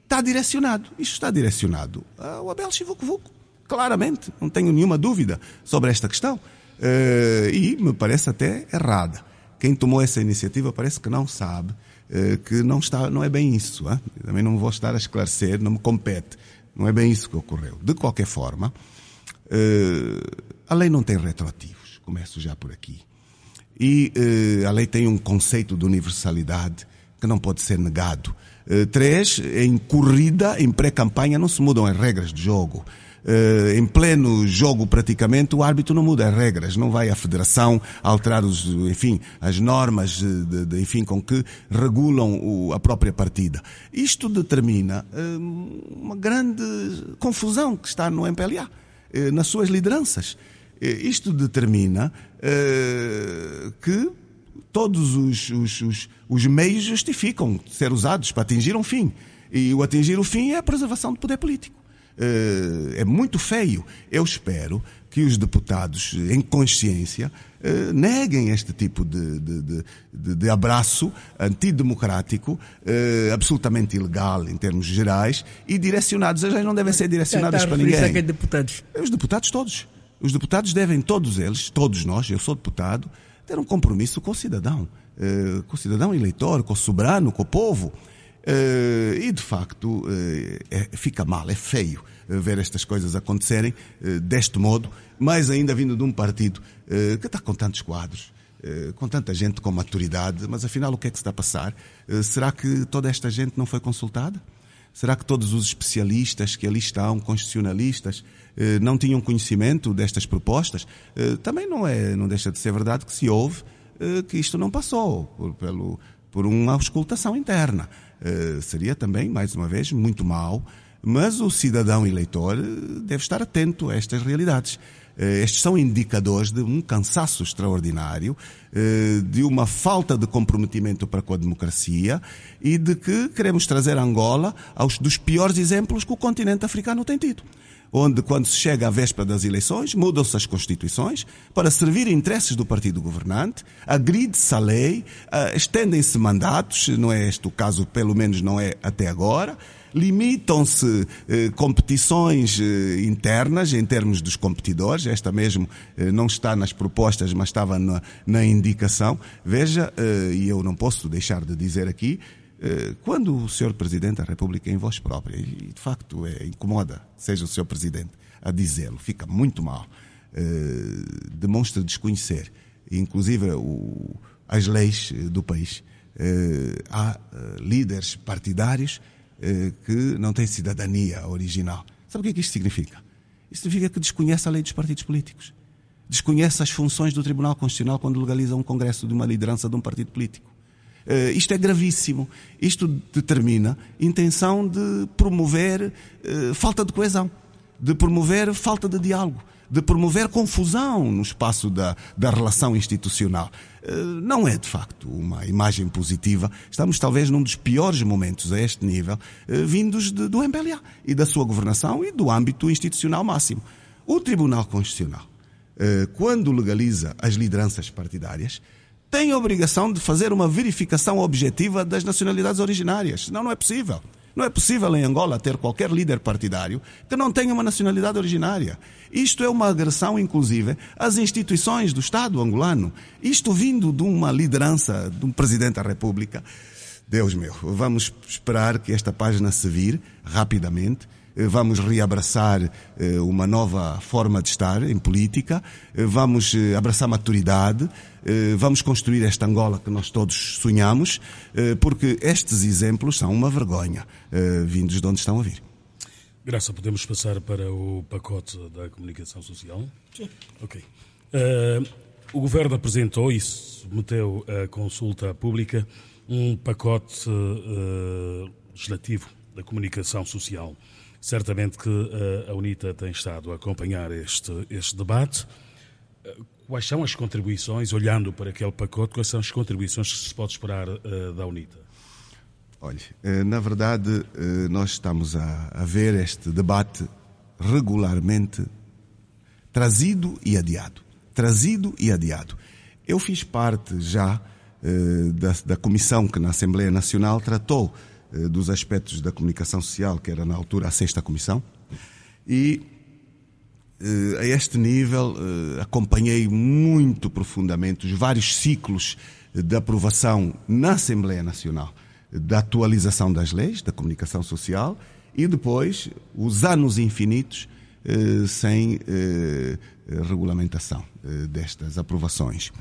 está direcionado, isto está direcionado ao Abel Chivucovuco, claramente, não tenho nenhuma dúvida sobre esta questão. Uh, e me parece até errada. Quem tomou essa iniciativa parece que não sabe eh, que não, está, não é bem isso. Hein? Ah? Também não vou estar a esclarecer, não me compete. Não é bem isso que ocorreu. De qualquer forma, eh, a lei não tem retroativos. Começo já por aqui. E eh, a lei tem um conceito de universalidade que não pode ser negado. Três, em corrida, em pré-campanha, não se mudam as regras de jogo. Eh, em pleno jogo praticamente, o árbitro não muda as regras, não vai à federação alterar os, enfim, as normas eh, de, de, enfim, com que regulam o, a própria partida. Isto determina eh, uma grande confusão que está no MPLA, nas suas lideranças. isto determina que todos os, os, os, os meios justificam ser usados para atingir um fim. E o atingir o fim é a preservação do poder político. Eh, é muito feio. Eu espero que os deputados, em consciência, eh, neguem este tipo de, de, de, de abraço antidemocrático, eh, absolutamente ilegal em termos gerais, e direcionados. Eles não devem ser direcionados tá, tá, para ninguém. A que deputados? Os deputados todos. Os deputados devem, todos eles, todos nós, eu sou deputado, ter um compromisso com o cidadão, com o cidadão eleitor, com o soberano, com o povo. Uh, e de facto uh, é, fica mal, é feio uh, ver estas coisas acontecerem deste modo, mais ainda vindo de um partido que está com tantos quadros, com tanta gente com maturidade, mas afinal o que é que se está a passar? será que toda esta gente não foi consultada? Será que todos os especialistas que ali estão, constitucionalistas, não tinham conhecimento destas propostas? Também não, é, não deixa de ser verdade que se ouve que isto não passou por, pelo, por uma auscultação interna. Eh, seria também, mais uma vez, muito mau. Mas o cidadão eleitor eh, deve estar atento a estas realidades. Eh, estes são indicadores de um cansaço extraordinário, de uma falta de comprometimento para com a democracia e de que queremos trazer Angola aos dos piores exemplos que o continente africano tem tido onde, quando se chega à véspera das eleições, mudam-se as constituições para servir interesses do partido governante, agride-se a lei, ah, estendem-se mandatos, não é este o caso, pelo menos não é até agora limitam-se eh, competições eh, internas em termos dos competidores. Esta mesmo eh, não está nas propostas, mas estava na indicação. Veja, e eu não posso deixar de dizer aqui, eh, quando o senhor Presidente da República, é em voz própria, e de facto é, incomoda, seja o senhor Presidente, a dizê-lo, fica muito mal, eh, demonstra desconhecer, inclusive o, as leis eh, do país. Há líderes partidários que não têm cidadania original. Sabe o que é que isto significa? Isso significa que desconhece a lei dos partidos políticos. Desconhece as funções do Tribunal Constitucional quando legaliza um congresso de uma liderança de um partido político. Uh, isto é gravíssimo. Isto determina intenção de promover uh, falta de coesão, de promover falta de diálogo, de promover confusão no espaço da, da relação institucional. Eh, não é, de facto, uma imagem positiva. Estamos, talvez, num dos piores momentos a este nível, vindos de, do MBLA e da sua governação e do âmbito institucional máximo. O Tribunal Constitucional, quando legaliza as lideranças partidárias, tem a obrigação de fazer uma verificação objetiva das nacionalidades originárias. Senão não é possível. Não é possível em Angola ter qualquer líder partidário que não tenha uma nacionalidade originária. Isto é uma agressão, inclusive, às instituições do Estado angolano. Isto vindo de uma liderança, de um presidente da República. Deus meu, vamos esperar que esta página se vir rapidamente vamos reabraçar eh, uma nova forma de estar em política, vamos eh, abraçar maturidade, eh, vamos construir esta Angola que nós todos sonhamos, eh, porque estes exemplos são uma vergonha, eh, vindos de onde estão a vir. Graça, podemos passar para o pacote da comunicação social? Sim. Ok. Uh, o governo apresentou e submeteu à consulta pública um pacote uh, legislativo da comunicação social. Certamente que uh, a UNITA tem estado a acompanhar este, este debate. Quais são as contribuições, olhando para aquele pacote, quais são as contribuições que se pode esperar uh, da UNITA? Olha, eh, na verdade, eh, nós estamos a, a ver este debate regularmente trazido e adiado. Trazido e adiado. Eu fiz parte já da, da, comissão que na Assembleia Nacional tratou dos aspectos da comunicação social, que era na altura a sexta comissão, e eh, a este nível, eh, acompanhei muito profundamente os vários ciclos de aprovação na Assembleia Nacional da atualização das leis, da comunicação social e depois os anos infinitos eh, sem eh, regulamentação eh, destas aprovações.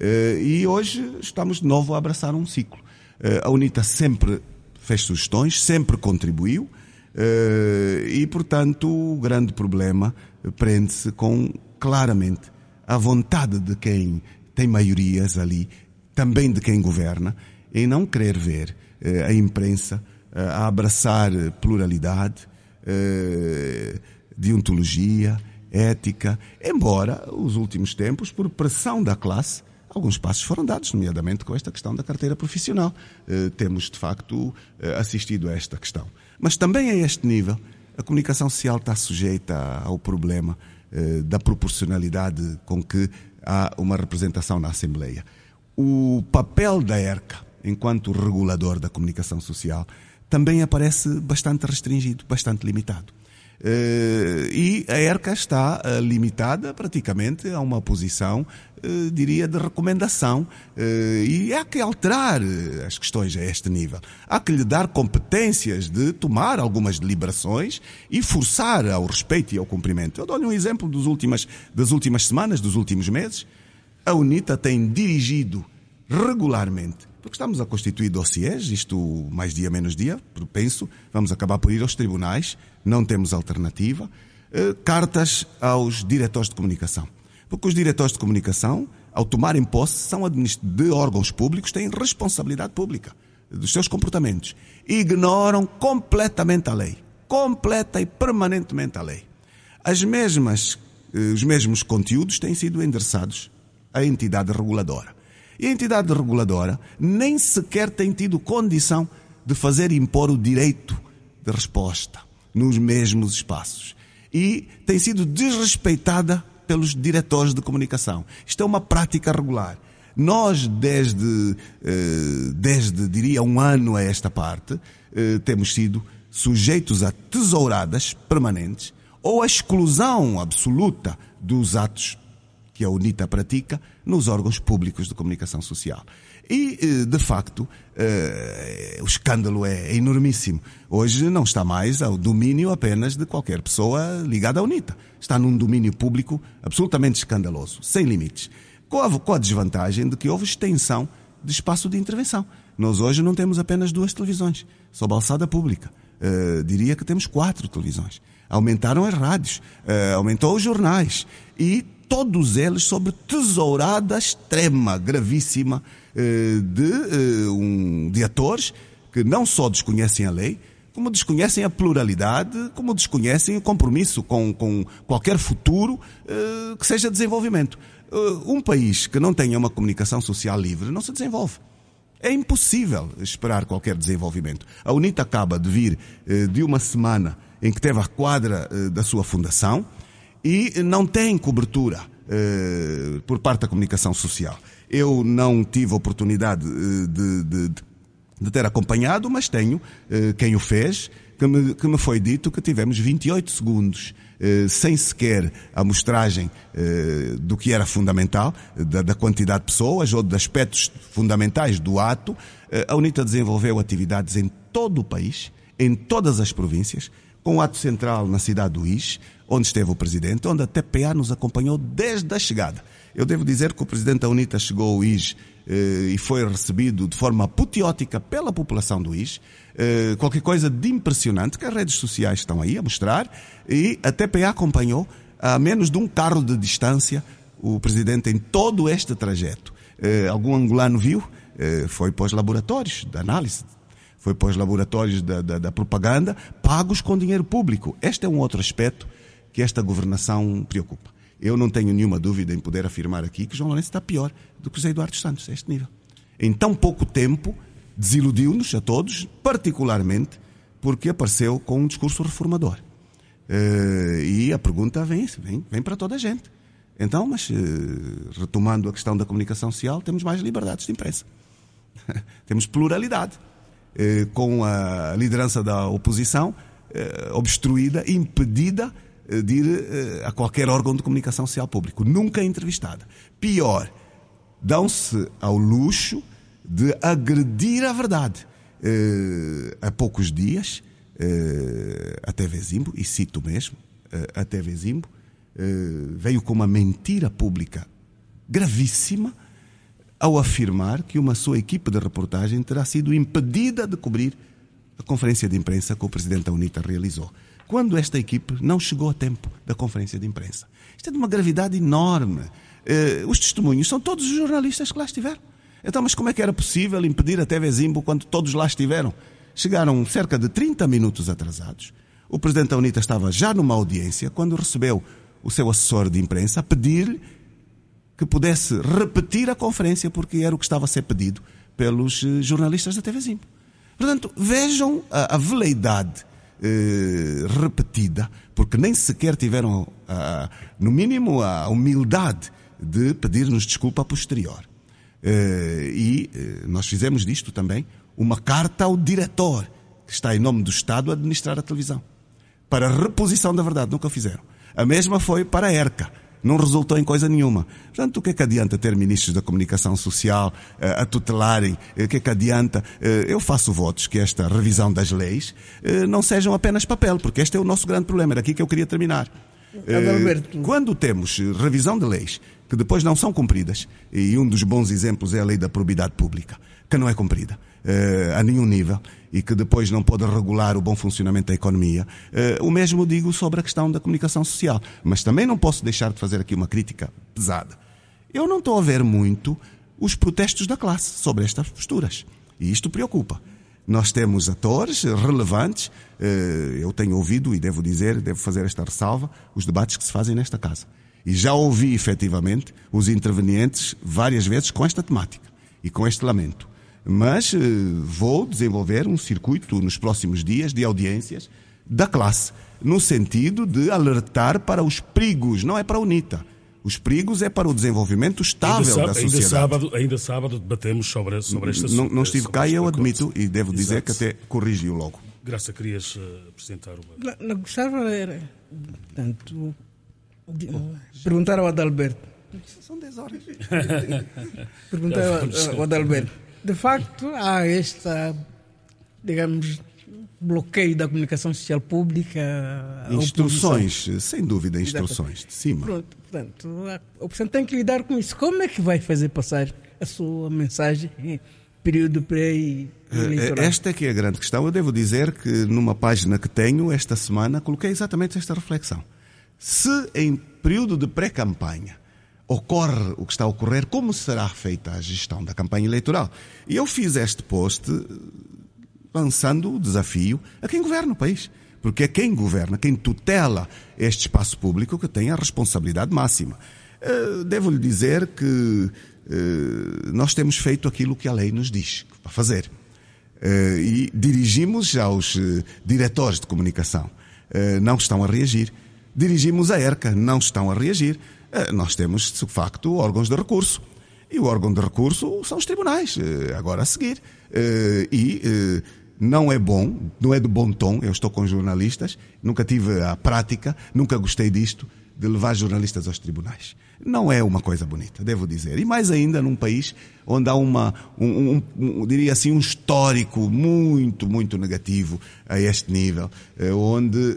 Eh, e hoje estamos de novo a abraçar um ciclo. a UNITA sempre fez sugestões, sempre contribuiu e, portanto, o grande problema prende-se com, claramente, a vontade de quem tem maiorias ali, também de quem governa, em não querer ver eh, a imprensa eh, a abraçar pluralidade, eh, deontologia, ética, embora os últimos tempos, por pressão da classe, alguns passos foram dados, nomeadamente com esta questão da carteira profissional. Eh, temos, de facto, eh, assistido a esta questão. Mas também a este nível a comunicação social está sujeita ao problema eh, da proporcionalidade com que há uma representação na Assembleia. O papel da ERCA, enquanto regulador da comunicação social, também aparece bastante restringido, bastante limitado. Eh, e a ERCA está eh, limitada praticamente a uma posição eh, diria, de recomendação. Eh, e há que alterar eh, as questões a este nível. Há que lhe dar competências de tomar algumas deliberações e forçar ao respeito e ao cumprimento. Eu dou-lhe um exemplo dos últimas, das últimas semanas, dos últimos meses. A UNITA tem dirigido regularmente porque estamos a constituir dossiês, isto mais dia menos dia, penso, vamos acabar por ir aos tribunais, não temos alternativa, cartas aos diretores de comunicação. Porque os diretores de comunicação, ao tomarem posse, são de órgãos públicos, têm responsabilidade pública dos seus comportamentos. Ignoram completamente a lei. Completa e permanentemente a lei. As mesmas, eh, os mesmos conteúdos têm sido endereçados à entidade reguladora. E a entidade reguladora nem sequer tem tido condição de fazer impor o direito de resposta nos mesmos espaços. E tem sido desrespeitada pelos diretores de comunicação. Isto é uma prática regular. Nós, desde, eh, desde diria um ano a esta parte, eh, temos sido sujeitos a tesouradas permanentes ou a exclusão absoluta dos atos que a UNITA pratica nos órgãos públicos de comunicação social. E, eh, de facto, eh, o escândalo é, é enormíssimo. Hoje não está mais ao domínio apenas de qualquer pessoa ligada à UNITA. Está num domínio público absolutamente escandaloso, sem limites. Com a, desvantagem de que houve extensão de espaço de intervenção. Nós hoje não temos apenas duas televisões, sob a alçada pública. Uh, diria que temos quatro televisões. Aumentaram as rádios, uh, aumentou os jornais e todos eles sobre tesourada extrema, gravíssima, eh, de, eh, um, de atores que não só desconhecem a lei, como desconhecem a pluralidade, como desconhecem o compromisso com, com qualquer futuro eh, que seja desenvolvimento. um país que não tenha uma comunicação social livre não se desenvolve. É impossível esperar qualquer desenvolvimento. A UNITA acaba de vir de uma semana em que teve a quadra da sua fundação, e não tem cobertura eh, por parte da comunicação social. Eu não tive oportunidade eh, de, de, de ter acompanhado, mas tenho eh, quem o fez, que me, que me, foi dito que tivemos 28 segundos eh, sem sequer a mostragem eh, do que era fundamental, da, da, quantidade de pessoas ou de aspectos fundamentais do ato. Eh, a UNITA desenvolveu atividades em todo o país, em todas as províncias, com o ato central na cidade do Is, onde esteve o presidente, onde a TPA nos acompanhou desde a chegada. Eu devo dizer que o presidente da UNITA chegou ao IJ eh, e foi recebido de forma apoteótica pela população do IJ. Eh, qualquer coisa de impressionante que as redes sociais estão aí a mostrar. E a TPA acompanhou a menos de um carro de distância o presidente em todo este trajeto. Eh, algum angolano viu? foi para os laboratórios de análise foi para os laboratórios da, da, da, propaganda, pagos com dinheiro público. Este é um outro aspecto que esta governação preocupa. Eu não tenho nenhuma dúvida em poder afirmar aqui que João Lourenço está pior do que José Eduardo Santos, a este nível. Em tão pouco tempo, desiludiu-nos a todos, particularmente porque apareceu com um discurso reformador. Uh, e a pergunta vem, vem, vem para toda a gente. Então, mas uh, retomando a questão da comunicação social, temos mais liberdades de imprensa. temos pluralidade. Uh, com a liderança da oposição obstruída, impedida de ir eh, a qualquer órgão de comunicação social público, nunca é entrevistada. Pior, dão-se ao luxo de agredir a verdade. há eh, poucos dias, eh, a TV Zimbo, e cito mesmo, a TV Zimbo, veio com uma mentira pública gravíssima ao afirmar que uma sua equipe de reportagem terá sido impedida de cobrir a conferência de imprensa que o presidente da UNITA realizou quando esta equipe não chegou a tempo da conferência de imprensa. Isto é de uma gravidade enorme. Uh, os testemunhos são todos os jornalistas que lá estiveram. Então, mas como é que era possível impedir a TV Zimbo quando todos lá estiveram? Chegaram cerca de 30 minutos atrasados. O presidente da UNITA estava já numa audiência quando recebeu o seu assessor de imprensa a pedir-lhe que pudesse repetir a conferência, porque era o que estava a ser pedido pelos eh, jornalistas da TV Zimbo. Portanto, vejam a, a veleidade eh, repetida, porque nem sequer tiveram, ah, no mínimo, a humildade de pedir-nos desculpa a posterior. Eh, e eh, nós fizemos disto também uma carta ao diretor, que está em nome do Estado a administrar a televisão, para reposição da verdade, nunca o fizeram. A mesma foi para a ERCA não resultou em coisa nenhuma. Portanto, o que é que adianta ter ministros da comunicação social eh, a tutelarem? Eh, o que é que adianta? Eh, eu faço votos que esta revisão das leis não sejam apenas papel, porque este é o nosso grande problema. Era aqui que eu queria terminar. Ah, quando temos revisão de leis que depois não são cumpridas, e um dos bons exemplos é a lei da probidade pública, que não é cumprida a nenhum nível e que depois não pode regular o bom funcionamento da economia. Eh, o mesmo digo sobre a questão da comunicação social. Mas também não posso deixar de fazer aqui uma crítica pesada. Eu não estou a ver muito os protestos da classe sobre estas posturas. E isto preocupa. Nós temos atores relevantes, eh, eu tenho ouvido e devo dizer, devo fazer esta ressalva, os debates que se fazem nesta casa. E já ouvi efetivamente os intervenientes várias vezes com esta temática e com este lamento mas eh, vou desenvolver um circuito nos próximos dias de audiências da classe, no sentido de alertar para os perigos, não é para a UNITA. Os perigos é para o desenvolvimento estável da sociedade. Ainda sábado, ainda sábado debatemos sobre, sobre esta Não, não estive cá e eu admito, e devo dizer que até corrigi-o logo. Graça, querias eh, apresentar uma. Não, gostava era, portanto, de, oh, perguntar ao Adalberto. São 10 horas. perguntar ao, ao Adalberto de facto, há este, digamos, bloqueio da comunicação social pública. Instruções, sem dúvida, instruções de cima. Pronto, portanto, a Presidente tem que lidar com isso. Como é que vai fazer passar a sua mensagem em período pré-eleitoral? Eh, eh, esta é que é a grande questão. Eu devo dizer que numa página que tenho esta semana coloquei exatamente esta reflexão. Se em período de pré-campanha ocorre o que está a ocorrer, como será feita a gestão da campanha eleitoral? E eu fiz este post eh, lançando o desafio a quem governa o país. Porque é quem governa, quem tutela este espaço público que tem a responsabilidade máxima. Eh, Devo lhe dizer que eh, nós temos feito aquilo que a lei nos diz para fazer. E dirigimos aos diretores de comunicação, não estão a reagir. Dirigimos à ERCA, não estão a reagir eh, nós temos, de facto, órgãos de recurso. E o órgão de recurso são os tribunais, eh, agora a seguir. Eh, e não é bom, não é de bom tom, eu estou com jornalistas, nunca tive a prática, nunca gostei disto, de levar jornalistas aos tribunais. Não é uma coisa bonita, devo dizer. E mais ainda num país onde há uma, um, um, um diria assim, um histórico muito, muito negativo a este nível, onde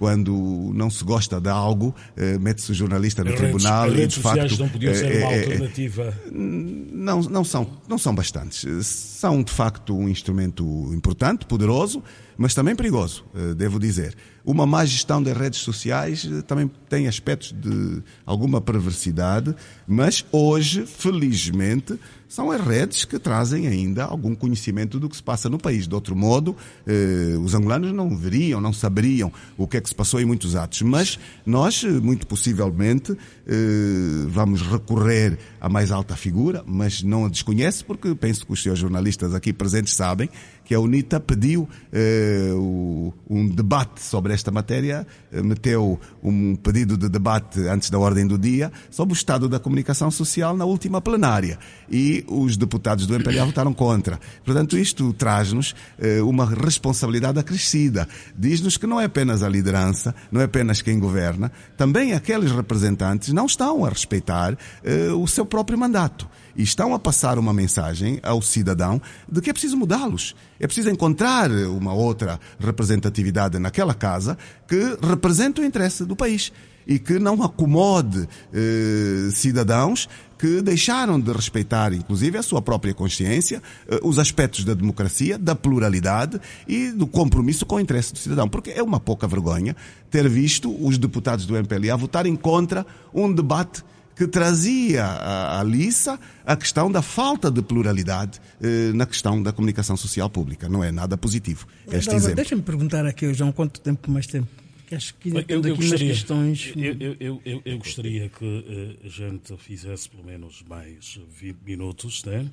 quando não se gosta de algo, eh, mete-se o jornalista no redes, tribunal redes e de sociais facto não podiam ser eh, uma eh, alternativa. Não, não são, não são bastantes. São de facto um instrumento importante, poderoso mas também perigoso, eh, devo dizer. Uma má gestão das redes sociais eh, também tem aspectos de alguma perversidade, mas hoje, felizmente, são as redes que trazem ainda algum conhecimento do que se passa no país. De outro modo, eh, os angolanos não veriam, não saberiam o que é que se passou em muitos atos. Mas nós, eh, muito possivelmente, eh, vamos recorrer à mais alta figura, mas não a desconhece, porque penso que os senhores jornalistas aqui presentes sabem que a UNITA pediu uh, um debate sobre esta matéria, eh, meteu um pedido de debate antes da ordem do dia sobre o estado da comunicação social na última plenária e os deputados do MPLA votaram contra. Portanto, isto traz-nos uh, uma responsabilidade acrescida. Diz-nos que não é apenas a liderança, não é apenas quem governa, também aqueles representantes não estão a respeitar uh, o seu próprio mandato estão a passar uma mensagem ao cidadão de que é preciso mudá-los. É preciso encontrar uma outra representatividade naquela casa que represente o interesse do país e que não acomode eh, cidadãos que deixaram de respeitar, inclusive, a sua própria consciência, eh, os aspectos da democracia, da pluralidade e do compromisso com o interesse do cidadão. Porque é uma pouca vergonha ter visto os deputados do MPLA votarem contra um debate que trazia à, à liça a questão da falta de pluralidade eh, na questão da comunicação social pública. Não é nada positivo este Dava, exemplo. Deixa-me perguntar aqui, João, quanto tempo mais tempo? Porque acho que ainda eu, eu gostaria, questões... Eu, eu, eu, eu, gostaria que eh, a gente fizesse pelo menos mais 20 minutos, né?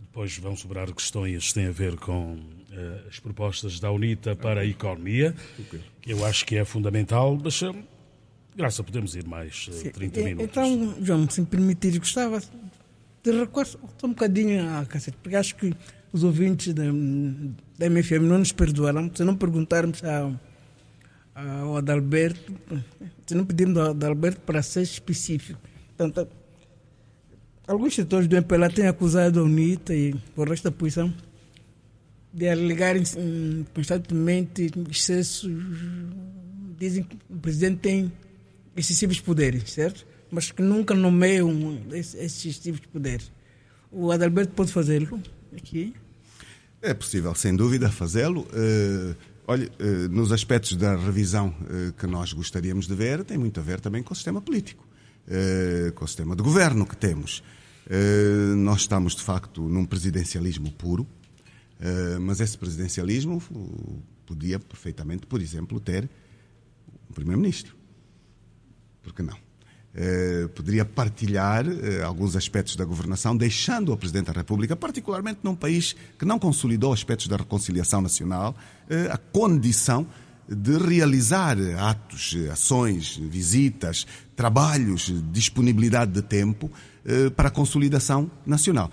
Depois vão sobrar questões que têm a ver com uh, as propostas da UNITA para a economia, okay. que eu acho que é fundamental, mas eh, Graça, podemos ir mais eh, Sim. 30 minutos. Então, João, se me permitir, gostava de recorrer um bocadinho à cacete, porque acho que os ouvintes da, da MFM não nos perdoaram se não perguntarmos ao, ao Adalberto, se não pedirmos ao Adalberto para ser específico. Portanto, alguns setores do MPLA têm acusado a UNITA e o resto da posição de alegarem hum, constantemente excessos. Dizem que o presidente tem excessivos poderes, certo? Mas que nunca nomeiam esses tipos de poderes. O Adalberto pode fazê-lo aqui? É possível, sem dúvida, fazê-lo. Uh, olha, uh, nos aspectos da revisão uh, que nós gostaríamos de ver, tem muito a ver também com o sistema político, com o sistema de governo que temos. nós estamos, de facto, num presidencialismo puro, mas esse presidencialismo podia perfeitamente, por exemplo, ter um primeiro-ministro porque não? Eh, poderia partilhar eh, alguns aspectos da governação, deixando ao Presidente da República, particularmente num país que não consolidou aspectos da reconciliação nacional, eh, a condição de realizar atos, ações, visitas, trabalhos, disponibilidade de tempo para a consolidação nacional.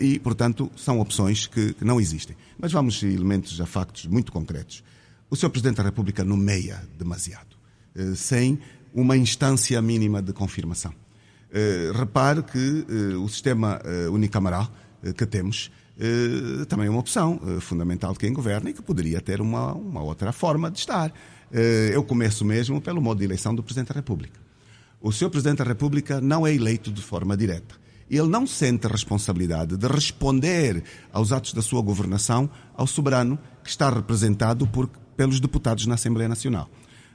E, portanto, são opções que, que não existem. Mas vamos a elementos, a factos muito concretos. O Sr. Presidente da República nomeia demasiado, sem uma instância mínima de confirmação. Eh, repare que eh, o sistema eh, unicameral que temos também é uma opção fundamental de quem governa e que poderia ter uma, uma outra forma de estar. eu começo mesmo pelo modo de eleição do Presidente da República. O Sr. Presidente da República não é eleito de forma direta. Ele não sente a responsabilidade de responder aos atos da sua governação ao soberano que está representado por, pelos deputados na Assembleia Nacional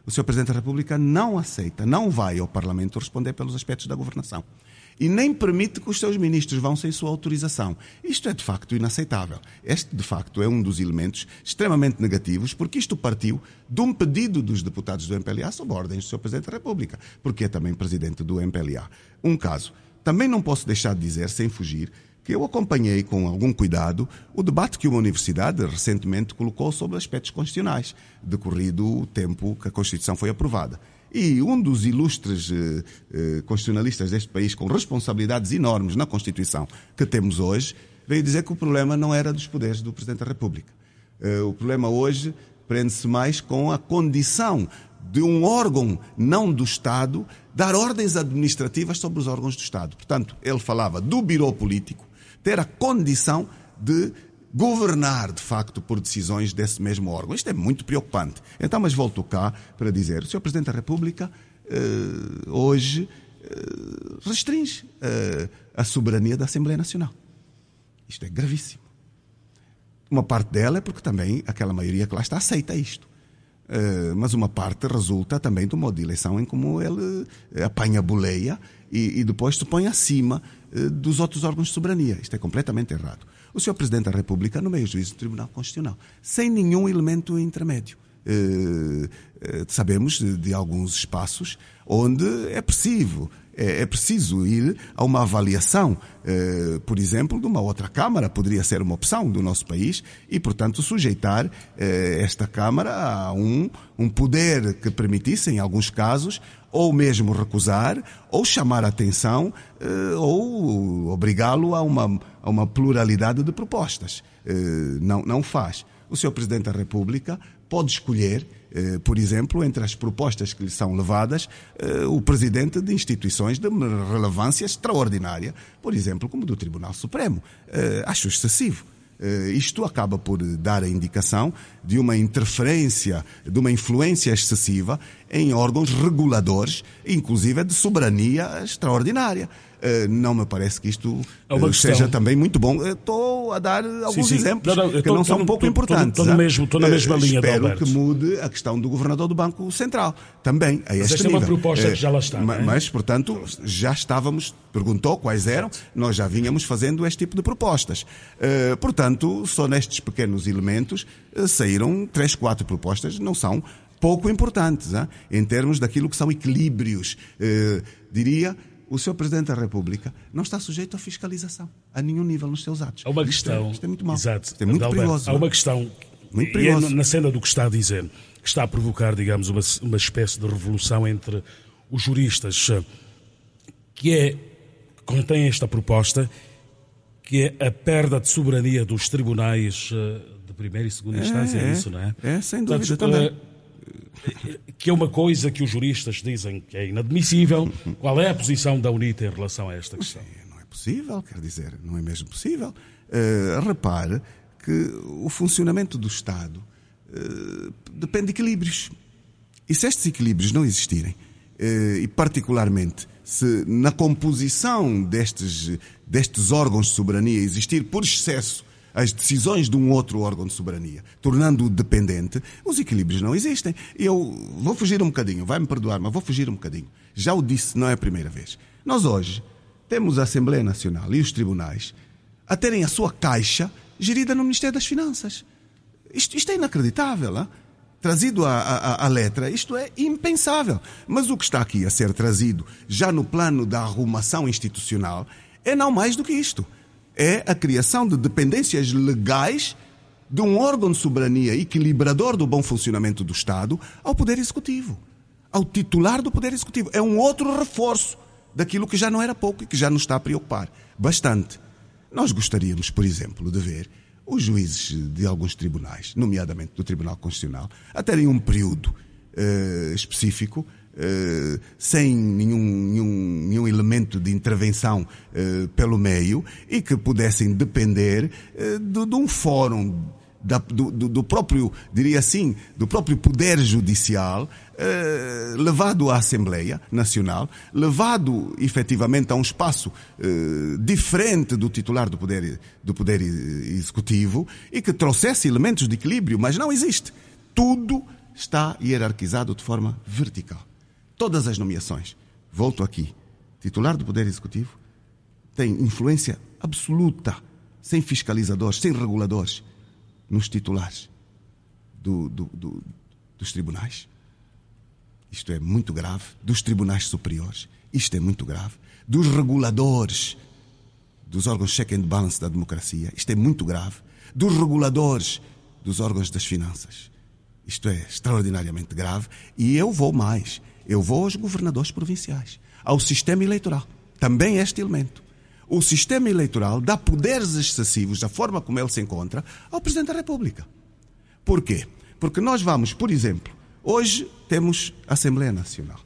o Sr. Presidente da República não aceita, não vai ao Parlamento responder pelos aspectos da governação. E nem permite que os seus ministros vão sem sua autorização. Isto é de facto inaceitável. Este, de facto, é um dos elementos extremamente negativos, porque isto partiu de um pedido dos deputados do MPLA sob ordens do Sr. Presidente da República, porque é também presidente do MPLA. Um caso. Também não posso deixar de dizer, sem fugir, que eu acompanhei com algum cuidado o debate que uma universidade recentemente colocou sobre aspectos constitucionais, decorrido o tempo que a Constituição foi aprovada. E um dos ilustres eh, eh, constitucionalistas deste país, com responsabilidades enormes na Constituição que temos hoje, veio dizer que o problema não era dos poderes do Presidente da República. Eh, o problema hoje prende-se mais com a condição de um órgão não do Estado dar ordens administrativas sobre os órgãos do Estado. Portanto, ele falava do biro político, ter a condição de governar, de facto, por decisões desse mesmo órgão. Isto é muito preocupante. Então, mas volto cá para dizer: o Sr. Presidente da República eh, hoje eh, restringe eh, a soberania da Assembleia Nacional. Isto é gravíssimo. Uma parte dela é porque também aquela maioria que lá está aceita isto. Eh, mas uma parte resulta também do modo de eleição em como ele eh, apanha a boleia e, e depois se põe acima eh, dos outros órgãos de soberania. Isto é completamente errado. O senhor Presidente da República nomeia o juiz do Tribunal Constitucional, sem nenhum elemento intermédio. Eh, eh, sabemos de, de, alguns espaços onde é preciso é, é preciso ir a uma avaliação, eh, por exemplo, de uma outra Câmara, poderia ser uma opção do nosso país, e, portanto, sujeitar eh, esta Câmara a um, um poder que permitisse, em alguns casos, ou mesmo recusar, ou chamar a atenção, eh, ou obrigá-lo a uma, a uma pluralidade de propostas. Eh, não, não faz. O Sr. Presidente da República pode escolher, eh, por exemplo, entre as propostas que lhe são levadas, o presidente de instituições de relevância extraordinária, por exemplo, como do Tribunal Supremo. Acho excessivo. Eh, isto acaba por dar a indicação de uma interferência, de uma influência excessiva em órgãos reguladores, inclusive de soberania extraordinária. Eh, não me parece que isto é eh, seja também muito bom. Eh, estou a dar alguns sim, sim. exemplos não, não, que tô, não são um pouco tô, importantes. Ah. Estou na mesma linha, Espero que mude a questão do governador do Banco Central também, a este mas esta nível. é uma proposta que já lá está. Mas, é? mas, portanto, já estávamos, perguntou quais eram, nós já vínhamos fazendo este tipo de propostas. Portanto, só nestes pequenos elementos saíram três, quatro propostas, não são pouco importantes, hein? Ah, em termos daquilo que são equilíbrios, eh, diria, o seu presidente da República não está sujeito à fiscalização a nenhum nível nos seus atos. Há uma isto é- questão. É, isto é, muito mal. Exato. Isto é muito Adalberto, perigoso. Há é? uma questão. Muito é perigoso. É na cena do que está a dizer, que está a provocar, digamos, uma, uma espécie de revolução entre os juristas, eh, que é contém esta proposta, que é a perda de soberania dos tribunais eh, de primeira e segunda instância, é, é isso, não é? É, sem dúvida Portanto, também. Uh, que é uma coisa que os juristas dizem que é inadmissível. Qual é a posição da UNITA em relação a esta questão? Não é possível, quer dizer, não é mesmo possível. Uh, repare que o funcionamento do Estado uh, depende de equilíbrios. E se estes equilíbrios não existirem, uh, e particularmente se na composição destes, destes órgãos de soberania existir por excesso as decisões de um outro órgão de soberania, tornando-o dependente, os equilíbrios não existem. Eu vou fugir um bocadinho, vai-me perdoar, mas vou fugir um bocadinho. Já o disse, não é a primeira vez. Nós hoje temos a Assembleia Nacional e os tribunais a terem a sua caixa gerida no Ministério das Finanças. Isto, isto é inacreditável, hein? trazido à, letra, isto é impensável. Mas o que está aqui a ser trazido, já no plano da arrumação institucional, é não mais do que isto é a criação de dependências legais de um órgão de soberania equilibrador do bom funcionamento do Estado ao Poder Executivo, ao titular do Poder Executivo. É um outro reforço daquilo que já não era pouco e que já nos está a preocupar bastante. Nós gostaríamos, por exemplo, de ver os juízes de alguns tribunais, nomeadamente do Tribunal Constitucional, a terem um período uh, específico Uh, sem nenhum, nenhum, nenhum, elemento de intervenção uh, pelo meio e que pudessem depender uh, eh, de, de, um fórum da, do, do, próprio, diria assim, do próprio poder judicial levado à Assembleia Nacional, levado efetivamente a um espaço diferente do titular do poder, do poder Executivo e que trouxesse elementos de equilíbrio, mas não existe. Tudo está hierarquizado de forma vertical todas as nomeações. Volto aqui. Titular do Poder Executivo tem influência absoluta, sem fiscalizadores, sem reguladores, nos titulares do, do, do, dos tribunais. Isto é muito grave. Dos tribunais superiores. Isto é muito grave. Dos reguladores dos órgãos check and balance da democracia. Isto é muito grave. Dos reguladores dos órgãos das finanças. Isto é extraordinariamente grave. E eu vou mais. Eu vou aos governadores provinciais, ao sistema eleitoral, também este elemento. O sistema eleitoral dá poderes excessivos, da forma como ele se encontra, ao Presidente da República. Por quê? Porque nós vamos, por exemplo, hoje temos a Assembleia Nacional,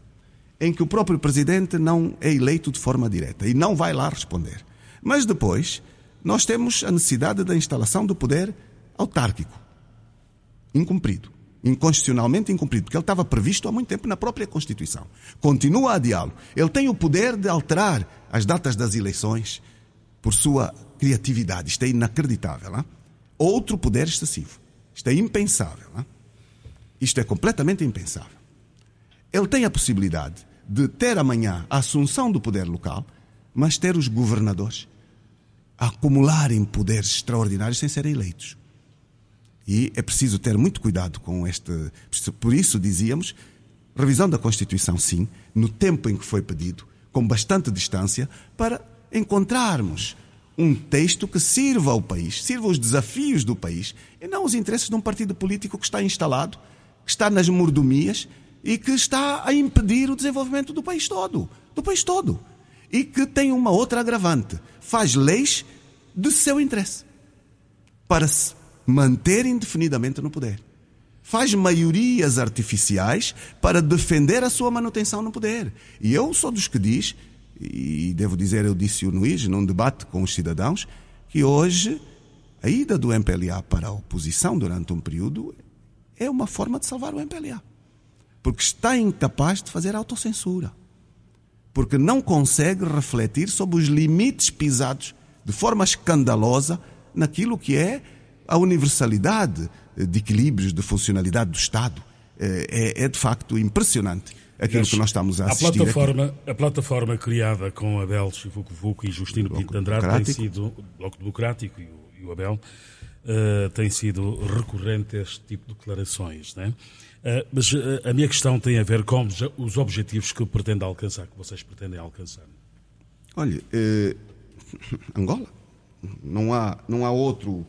em que o próprio Presidente não é eleito de forma direta e não vai lá responder. Mas depois, nós temos a necessidade da instalação do poder autárquico, incumprido inconstitucionalmente incumprido, porque ele estava previsto há muito tempo na própria Constituição. Continua a adiá-lo. Ele tem o poder de alterar as datas das eleições por sua criatividade. Isto é inacreditável. Outro poder excessivo. Isto é impensável. Isto é completamente impensável. Ele tem a possibilidade de ter amanhã a assunção do poder local, mas ter os governadores acumularem poderes extraordinários sem serem eleitos. E é preciso ter muito cuidado com este. Por isso dizíamos, revisão da Constituição, sim, no tempo em que foi pedido, com bastante distância, para encontrarmos um texto que sirva ao país, sirva os desafios do país e não os interesses de um partido político que está instalado, que está nas mordomias e que está a impedir o desenvolvimento do país todo, do país todo. E que tem uma outra agravante, faz leis de seu interesse para manter indefinidamente no poder. Faz maiorias artificiais para defender a sua manutenção no poder. E eu sou dos que diz, e devo dizer, eu disse o Luís num debate com os cidadãos, que hoje a ida do MPLA para a oposição durante um período é uma forma de salvar o MPLA. Porque está incapaz de fazer autocensura. Porque não consegue refletir sobre os limites pisados de forma escandalosa naquilo que é a universalidade de equilíbrios, de funcionalidade do Estado eh, é, é de facto impressionante aquilo Mas, que nós estamos a assistir. A plataforma, aqui. a plataforma criada com Abel Chivucovuco e Justino Pinto de Andrade tem sido, o Bloco Democrático e o, e o Abel, uh, tem sido recorrente este tipo de declarações. Né? mas a minha questão tem a ver com os objetivos que pretende alcançar, que vocês pretendem alcançar. Olha, Angola, não há, não há outro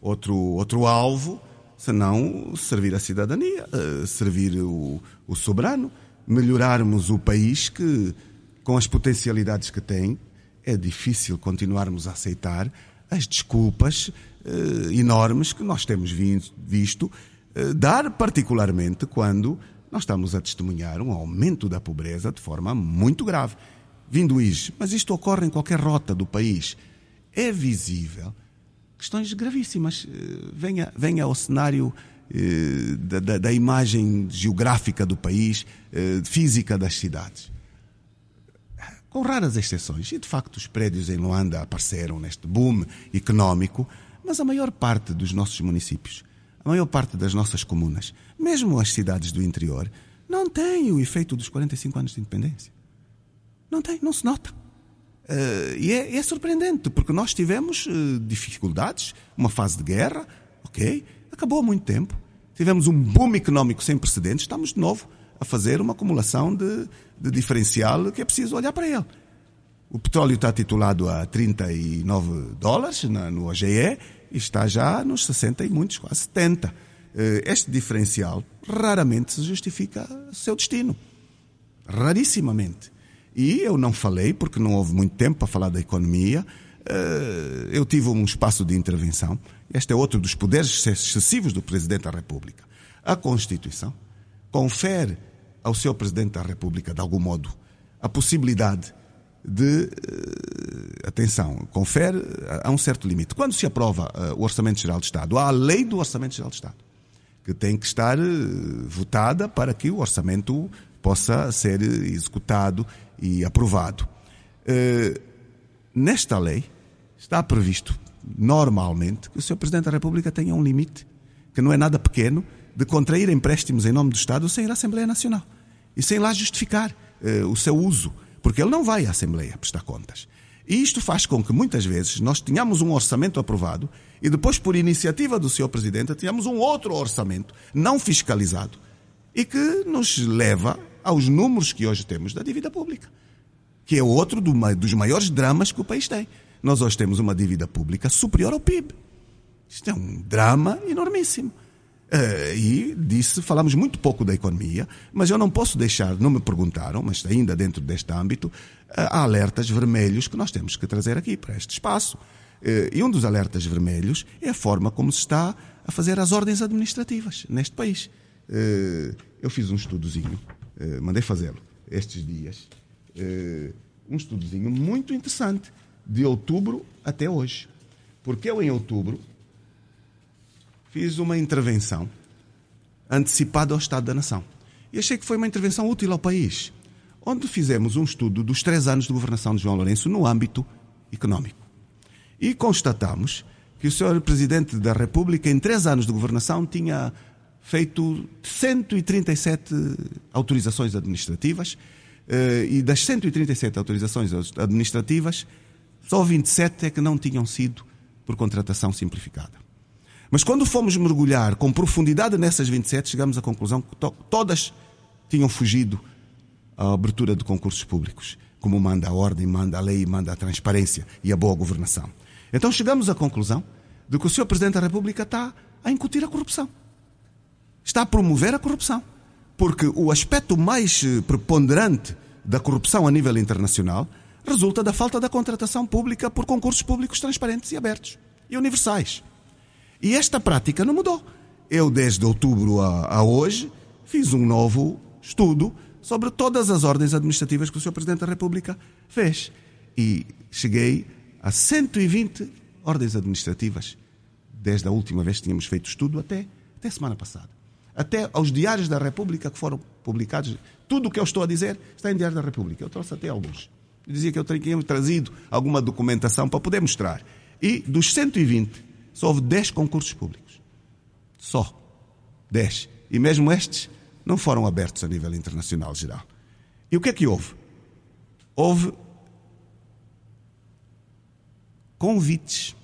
outro, outro alvo senão servir a cidadania, eh, servir o, o, soberano, melhorarmos o país que, com as potencialidades que tem, é difícil continuarmos a aceitar as desculpas eh, enormes que nós temos vindo, visto eh, dar, particularmente quando nós estamos a testemunhar um aumento da pobreza de forma muito grave. Vindo isso, mas isto ocorre em qualquer rota do país. É visível questões gravíssimas. Eh, venha, venha ao cenário eh, da, da, da, imagem geográfica do país, eh, física das cidades. Com raras exceções, e de facto os prédios em Luanda apareceram neste boom económico, mas a maior parte dos nossos municípios, a maior parte das nossas comunas, mesmo as cidades do interior, não tem o efeito dos 45 anos de independência. Não tem, não se nota. Uh, e é, é, surpreendente, porque nós tivemos uh, dificuldades, uma fase de guerra, ok, acabou há muito tempo. Tivemos um boom económico sem precedentes, estamos de novo a fazer uma acumulação de, de diferencial que é preciso olhar para ele. O petróleo está titulado a 39 dólares na, no OGE e está já nos 60 e muitos, quase 70. Uh, eh, este diferencial raramente se justifica seu destino. Rarissimamente. E eu não falei, porque não houve muito tempo para falar da economia. Eh, eu tive um espaço de intervenção. Este é outro dos poderes excessivos do Presidente da República. A Constituição confere ao seu Presidente da República, de algum modo, a possibilidade de. Eh, atenção, confere a eh, um certo limite. Quando se aprova o Orçamento Geral de Estado, há a lei do Orçamento Geral de Estado, que tem que estar votada para que o orçamento possa ser executado e aprovado. Eh, nesta lei está previsto, normalmente, que o Sr. Presidente da República tenha um limite, que não é nada pequeno, de contrair empréstimos em nome do Estado sem ir à Assembleia Nacional e sem lá justificar eh, o seu uso, porque ele não vai à Assembleia prestar contas. E isto faz com que muitas vezes nós tenhamos um orçamento aprovado e depois, por iniciativa do Sr. Presidente, tenhamos um outro orçamento não fiscalizado e que nos leva aos números que hoje temos da dívida pública, que é outro do, dos maiores dramas que o país tem. Nós hoje temos uma dívida pública superior ao PIB. Isto é um drama enormíssimo. Uh, e disse, falamos muito pouco da economia, mas eu não posso deixar, não me perguntaram, mas ainda dentro deste âmbito, uh, há alertas vermelhos que nós temos que trazer aqui para este espaço. Uh, e um dos alertas vermelhos é a forma como se está a fazer as ordens administrativas neste país. eu fiz um estudozinho eh, mandei fazê-lo estes dias, eh, um estudozinho muito interessante, de outubro até hoje. Porque eu, em outubro, fiz uma intervenção antecipada ao Estado da Nação. E achei que foi uma intervenção útil ao país, onde fizemos um estudo dos três anos de governação de João Lourenço no âmbito económico E constatamos que o Sr. Presidente da República, em três anos de governação, tinha feito 137 autorizações administrativas eh, e das 137 autorizações administrativas, só 27 é que não tinham sido por contratação simplificada. Mas quando fomos mergulhar com profundidade nessas 27, chegamos à conclusão que to todas tinham fugido à abertura de concursos públicos, como manda a ordem, manda a lei, manda a transparência e a boa governação. Então chegamos à conclusão de que o Sr. Presidente da República está a incutir a corrupção está a promover a corrupção. Porque o aspecto mais eh, preponderante da corrupção a nível internacional resulta da falta da contratação pública por concursos públicos transparentes e abertos e universais. E esta prática não mudou. Eu, desde outubro a, a hoje, fiz um novo estudo sobre todas as ordens administrativas que o Sr. Presidente da República fez. E cheguei a 120 ordens administrativas, desde a última vez que tínhamos feito estudo até, até semana passada até aos diários da República que foram publicados. Tudo o que eu estou a dizer está em diários da República. Eu trouxe até alguns. Eu dizia que eu tinha trazido alguma documentação para poder mostrar. E dos 120, só houve 10 concursos públicos. Só. 10. E mesmo estes não foram abertos a nível internacional geral. E o que é que houve? Houve convites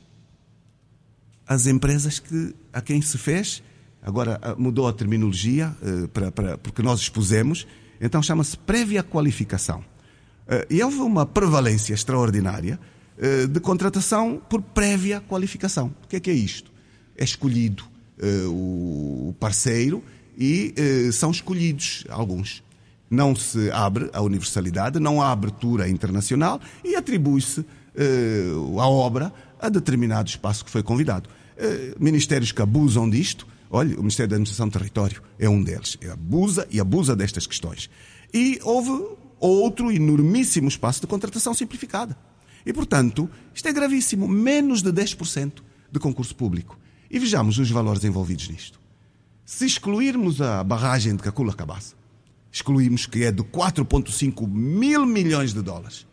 às empresas que, a quem se fez agora ah, mudou a terminologia, ah, para, para, porque nós expusemos, então chama-se prévia qualificação. Ah, e houve uma prevalência extraordinária de contratação por prévia qualificação. O que é que é isto? É escolhido o parceiro e são escolhidos alguns. Não se abre a universalidade, não há abertura internacional e atribui-se a obra a determinado espaço que foi convidado. Ministérios que abusam disto, Olha, o Ministério da Administração do Território é um deles. abusa e abusa destas questões. E houve outro enormíssimo espaço de contratação simplificada. E, portanto, isto é gravíssimo. Menos de 10% de concurso público. E vejamos os valores envolvidos nisto. Se excluirmos a barragem de Cacula Cabaça, excluímos que é de 4,5 mil milhões de dólares.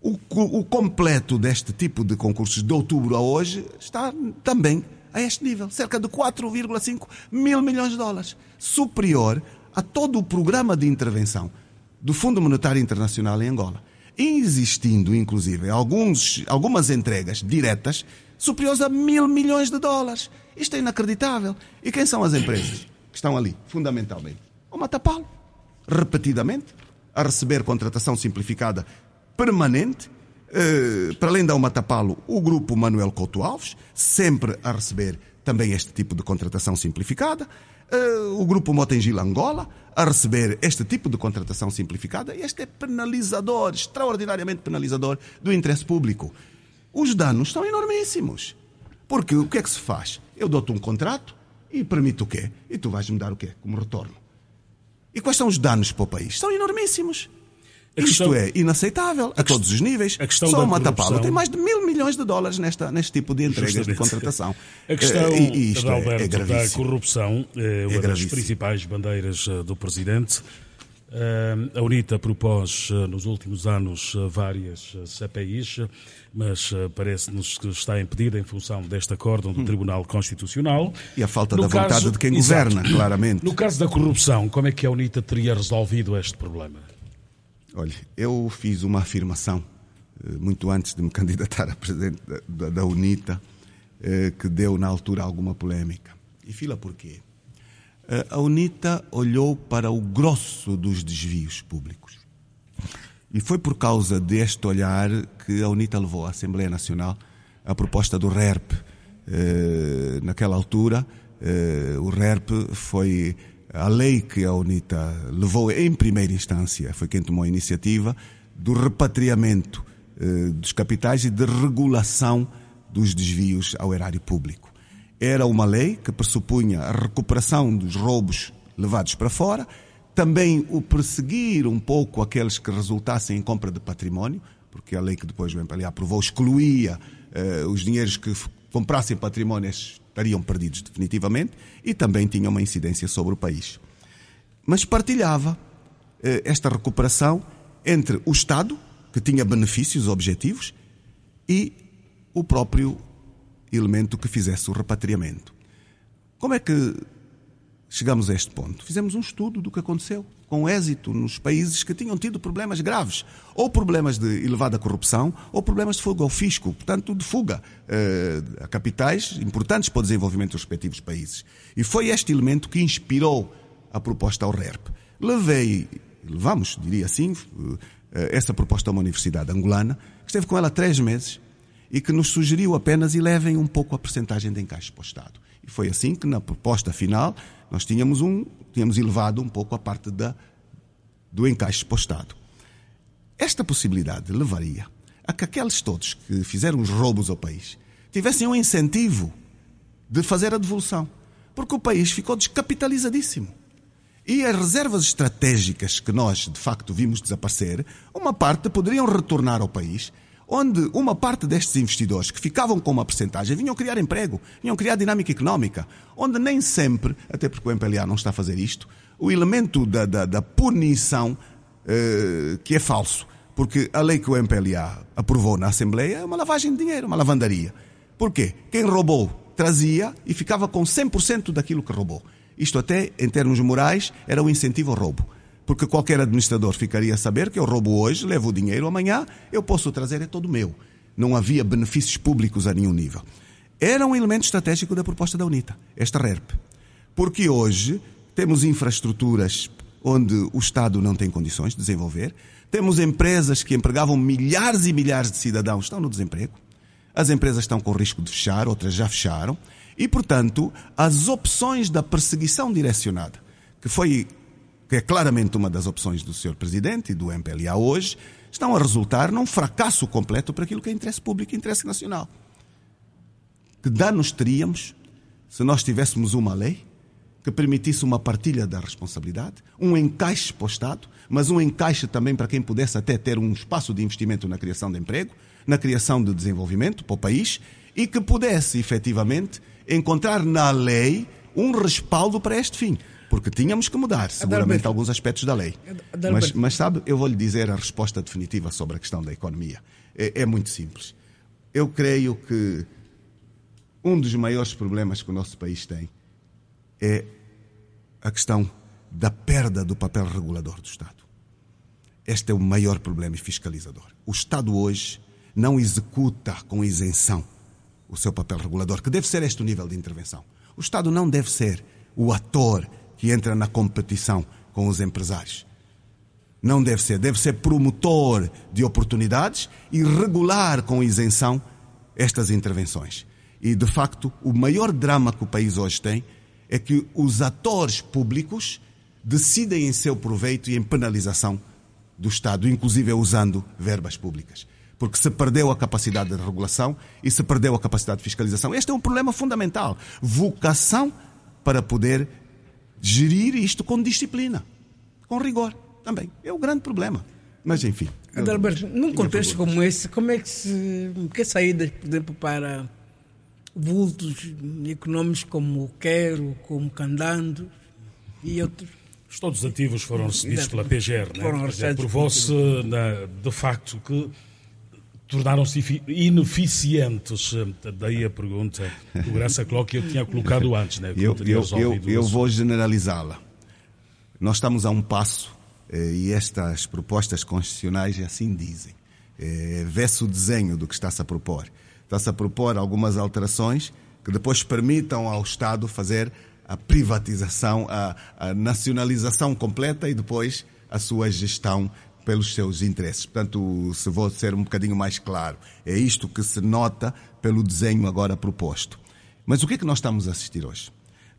O, o completo deste tipo de concursos de outubro a hoje está também a este nível, cerca de 4,5 mil milhões de dólares, superior a todo o programa de intervenção do Fundo Monetário Internacional em Angola, existindo inclusive alguns, algumas entregas diretas superiores a mil milhões de dólares. Isto é inacreditável. E quem são as empresas que estão ali, fundamentalmente? O Matapalo, repetidamente, a receber contratação simplificada permanente, eh, para além da umatapalo o grupo Manuel Couto Alves, sempre a receber também este tipo de contratação simplificada. Uh, o grupo Motengil Angola, a receber este tipo de contratação simplificada. e Este é penalizador, extraordinariamente penalizador do interesse público. Os danos são enormíssimos. Porque o que é que se faz? Eu dou-te um contrato e permito o quê? E tu vais-me dar o quê como retorno? E quais são os danos para o país? São enormíssimos. Isto é inaceitável a, a todos os níveis. A questão Só uma tapada tem mais de mil milhões de dólares nesta, neste tipo de entregas Justamente. de contratação. A questão uh, e, Alberto, é, é da corrupção, eh, é uma das principais bandeiras eh, do Presidente. A UNITA propôs nos últimos anos várias CPIs, mas parece-nos que está impedida em função deste acordo do hum. Tribunal Constitucional. E a falta no da caso, vontade de quem governa, exato, claramente. No caso da corrupção, como é que a UNITA teria resolvido este problema? Olha, eu fiz uma afirmação eh, muito antes de me candidatar a presidente da, da UNITA, eh, que deu na altura alguma polêmica. E fila porquê? Eh, a UNITA olhou para o grosso dos desvios públicos. E foi por causa deste olhar que a UNITA levou à Assembleia Nacional a proposta do RERP. Naquela altura, o RERP foi a lei que a UNITA levou em primeira instância, foi quem tomou a iniciativa, do repatriamento eh, dos capitais e de regulação dos desvios ao erário público. Era uma lei que pressupunha a recuperação dos roubos levados para fora, também o perseguir um pouco aqueles que resultassem em compra de património, porque a lei que depois o MPLA aprovou excluía eh, os dinheiros que comprassem patrimónios estariam perdidos definitivamente e também tinha uma incidência sobre o país. Mas partilhava eh, esta recuperação entre o Estado, que tinha benefícios objetivos, e o próprio elemento que fizesse o repatriamento. Como é que chegamos a este ponto? Fizemos um estudo do que aconteceu com êxito nos países que tinham tido problemas graves, ou problemas de elevada corrupção, ou problemas de fuga ao fisco, portanto, de fuga eh, a capitais importantes para o desenvolvimento dos respectivos países. E foi este elemento que inspirou a proposta ao RERP. Levei, levamos, diria assim, eh, essa proposta a uma universidade angolana, que esteve com ela três meses e que nos sugeriu apenas e levem um pouco a percentagem de encaixe para o Estado. E foi assim que, na proposta final, nós tínhamos, um, tínhamos elevado um pouco a parte da, do encaixe postado. Esta possibilidade levaria a que aqueles todos que fizeram os roubos ao país tivessem um incentivo de fazer a devolução, porque o país ficou descapitalizadíssimo. E as reservas estratégicas que nós, de facto, vimos desaparecer, uma parte poderiam retornar ao país onde uma parte destes investidores que ficavam com uma percentagem vinham criar emprego, vinham criar dinâmica económica, onde nem sempre, até porque o MPLA não está a fazer isto, o elemento da, da, da punição eh, que é falso, porque a lei que o MPLA aprovou na Assembleia é uma lavagem de dinheiro, uma lavandaria. Porquê? Quem roubou trazia e ficava com 100% daquilo que roubou. Isto até, em termos morais, era um incentivo ao roubo. Porque qualquer administrador ficaria a saber que eu roubo hoje, levo o dinheiro amanhã, eu posso trazer, é todo meu. Não havia benefícios públicos a nenhum nível. Era um elemento estratégico da proposta da UNITA, esta RERP. Porque hoje temos infraestruturas onde o Estado não tem condições de desenvolver, temos empresas que empregavam milhares e milhares de cidadãos, estão no desemprego, as empresas estão com risco de fechar, outras já fecharam, e, portanto, as opções da perseguição direcionada, que foi que é claramente uma das opções do Sr. Presidente e do MPLA hoje, estão a resultar num fracasso completo para aquilo que é interesse público e interesse nacional. Que danos teríamos se nós tivéssemos uma lei que permitisse uma partilha da responsabilidade, um encaixe para o Estado, mas um encaixe também para quem pudesse até ter um espaço de investimento na criação de emprego, na criação de desenvolvimento para o país e que pudesse efetivamente encontrar na lei um respaldo para este fim porque tínhamos que mudar seguramente alguns aspectos da lei. Mas, mas, sabe, eu vou lhe dizer a resposta definitiva sobre a questão da economia. É, é, muito simples. Eu creio que um dos maiores problemas que o nosso país tem é a questão da perda do papel regulador do Estado. Este é o maior problema fiscalizador. O Estado hoje não executa com isenção o seu papel regulador, que deve ser este o nível de intervenção. O Estado não deve ser o ator que entra na competição com os empresários. Não deve ser. Deve ser promotor de oportunidades e regular com isenção estas intervenções. E, de facto, o maior drama que o país hoje tem é que os atores públicos decidem em seu proveito e em penalização do Estado, inclusive usando verbas públicas. Porque se perdeu a capacidade de regulação e se perdeu a capacidade de fiscalização. Este é um problema fundamental. Vocação para poder gerir isto com disciplina, com rigor também. É o grande problema. Mas, enfim. Adalberto, num contexto como esse, como é que se. Que saídas, por exemplo, para vultos económicos como o Quero, como Candando e outros? Os todos ativos foram recebidos pela PGR, né? Foram recebidos. Provou-se, de facto, que tornaram-se ineficientes. Daí a pergunta do Graça Cló que eu tinha colocado antes. Né? Eu, eu, eu, eu vou generalizá-la. Nós estamos a um passo eh, e estas propostas constitucionais assim dizem. Eh, Vê-se o desenho do que está-se a propor. Está-se a propor algumas alterações que depois permitam ao Estado fazer a privatização, a, a nacionalização completa e depois a sua gestão pelos seus interesses. Portanto, se vou ser um bocadinho mais claro, é isto que se nota pelo desenho agora proposto. Mas o que é que nós estamos a assistir hoje?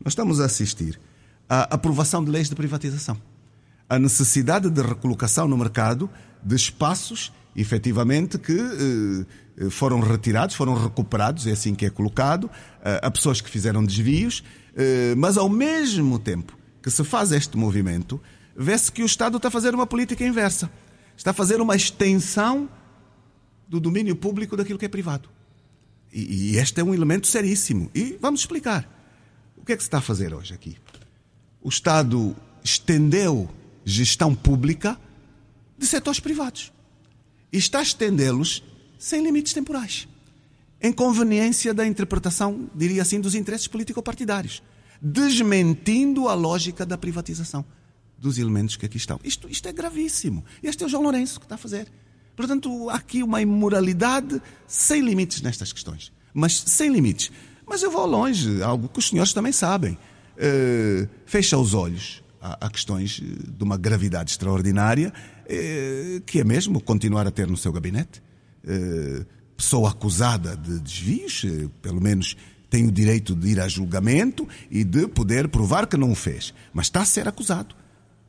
Nós estamos a assistir à aprovação de leis de privatização, à necessidade de recolocação no mercado de espaços, efetivamente, que eh, eh, foram retirados, foram recuperados, é assim que é colocado, eh, a pessoas que fizeram desvios, mas ao mesmo tempo que se faz este movimento, vê-se que o Estado está fazendo uma política inversa. Está fazendo uma extensão do domínio público daquilo que é privado. E, e este é um elemento seríssimo. E vamos explicar. O que é que se está a fazer hoje aqui? O Estado estendeu gestão pública de setores privados e está a estendê-los sem limites temporais. Em conveniência da interpretação, diria assim, dos interesses político-partidários, desmentindo a lógica da privatização dos elementos que aqui estão. Isto, isto é gravíssimo. Este é o João Lourenço que está a fazer. Portanto, há aqui uma imoralidade sem limites nestas questões. Mas sem limites. Mas eu vou longe, algo que os senhores também sabem. Uh, fecha os olhos a, a, questões eh, de uma gravidade extraordinária, uh, que é mesmo continuar a ter no seu gabinete. Uh, pessoa acusada de desvios, pelo menos tem o direito de ir a julgamento e de poder provar que não o fez. Mas está a ser acusado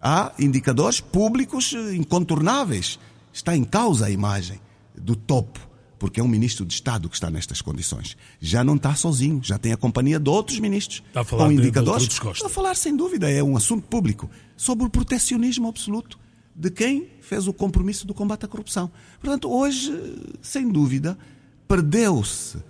há indicadores públicos incontornáveis. Está em causa a imagem do topo, porque é um ministro de Estado que está nestas condições. Já não está sozinho, já tem a companhia de outros ministros. Está a falar com indicadores. Está a falar, sem dúvida, é um assunto público sobre o protecionismo absoluto de quem fez o compromisso do combate à corrupção. Portanto, hoje, sem dúvida, perdeu-se uh,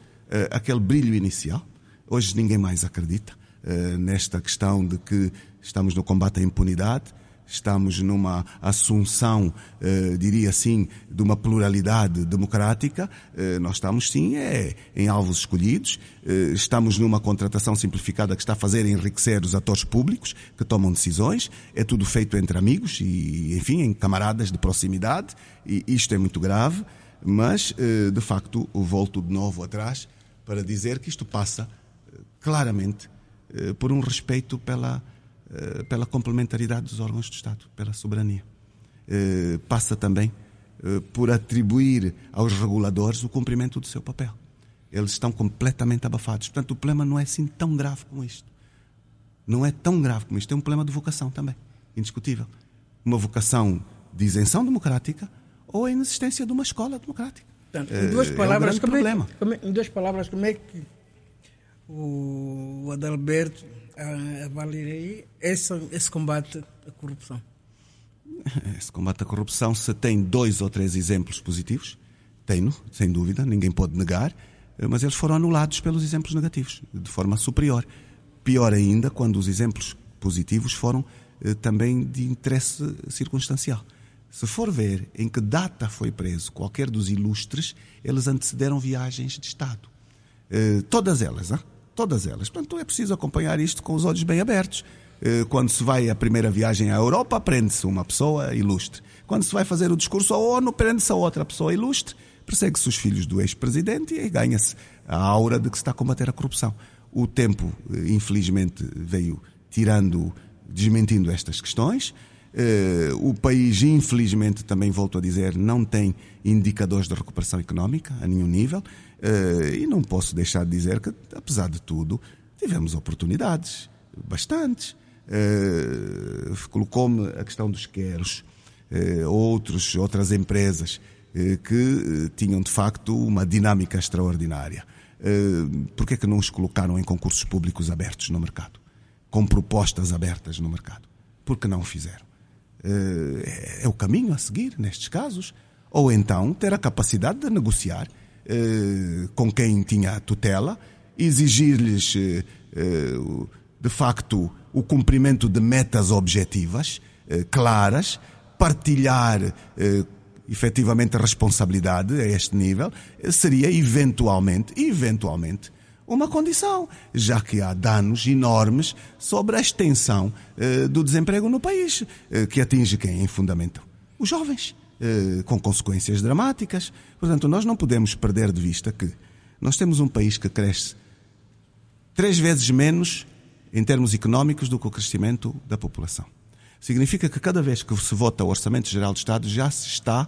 aquele brilho inicial. Hoje ninguém mais acredita uh, nesta questão de que estamos no combate à impunidade, estamos numa assunção, eh, diria assim, de uma pluralidade democrática, eh, nós estamos sim é, em alvos escolhidos, eh, estamos numa contratação simplificada que está a fazer enriquecer os atores públicos que tomam decisões, é tudo feito entre amigos e, enfim, em camaradas de proximidade, e isto é muito grave, mas, eh, de facto, volto de novo atrás para dizer que isto passa eh, claramente eh, por um respeito pela eh, pela complementaridade dos órgãos do Estado, pela soberania. Eh, passa também eh, por atribuir aos reguladores o cumprimento do seu papel. Eles estão completamente abafados. Portanto, o problema não é assim tão grave como isto. Não é tão grave como isto. É um problema de vocação também, indiscutível. Uma vocação de isenção democrática ou a inexistência de uma escola democrática. Portanto, em duas palavras, é um como, é, como em é, duas palavras, como é que o Adalberto, a, valer Valeria, esse, esse combate à corrupção. Esse combate à corrupção, se tem dois ou três exemplos positivos, tem-no, sem dúvida, ninguém pode negar, mas eles foram anulados pelos exemplos negativos, de forma superior. Pior ainda, quando os exemplos positivos foram eh, também de interesse circunstancial. Se for ver em que data foi preso qualquer dos ilustres, eles antecederam viagens de Estado. Eh, todas elas, hein? todas elas. Portanto, é preciso acompanhar isto com os olhos bem abertos. Eh, quando se vai à primeira viagem à Europa, aprende-se uma pessoa ilustre. Quando se vai fazer o discurso à ONU, prende-se a outra pessoa ilustre, persegue-se os filhos do ex-presidente e ganha-se a aura de que se está a combater a corrupção. O tempo, eh, infelizmente, veio tirando, desmentindo estas questões. Uh, o país, infelizmente, também volto a dizer, não tem indicadores de recuperação económica a nenhum nível. Uh, e não posso deixar de dizer que, apesar de tudo, tivemos oportunidades, bastantes. Uh, Colocou-me a questão dos queros, outros, outras empresas que tinham, de facto, uma dinâmica extraordinária. Por que é que não os colocaram em concursos públicos abertos no mercado? Com propostas abertas no mercado? Por que não o fizeram? Eh, é o caminho a seguir nestes casos, ou então ter a capacidade de negociar eh, com quem tinha tutela, exigir-lhes eh, de facto o cumprimento de metas objetivas claras, partilhar efetivamente a responsabilidade a este nível, seria eventualmente, eventualmente, uma condição, já que há danos enormes sobre a extensão eh, do desemprego no país, eh, que atinge quem, em fundamento? Os jovens, eh, com consequências dramáticas. Portanto, nós não podemos perder de vista que nós temos um país que cresce três vezes menos em termos económicos do que o crescimento da população. Significa que cada vez que se vota o Orçamento Geral do Estado já se está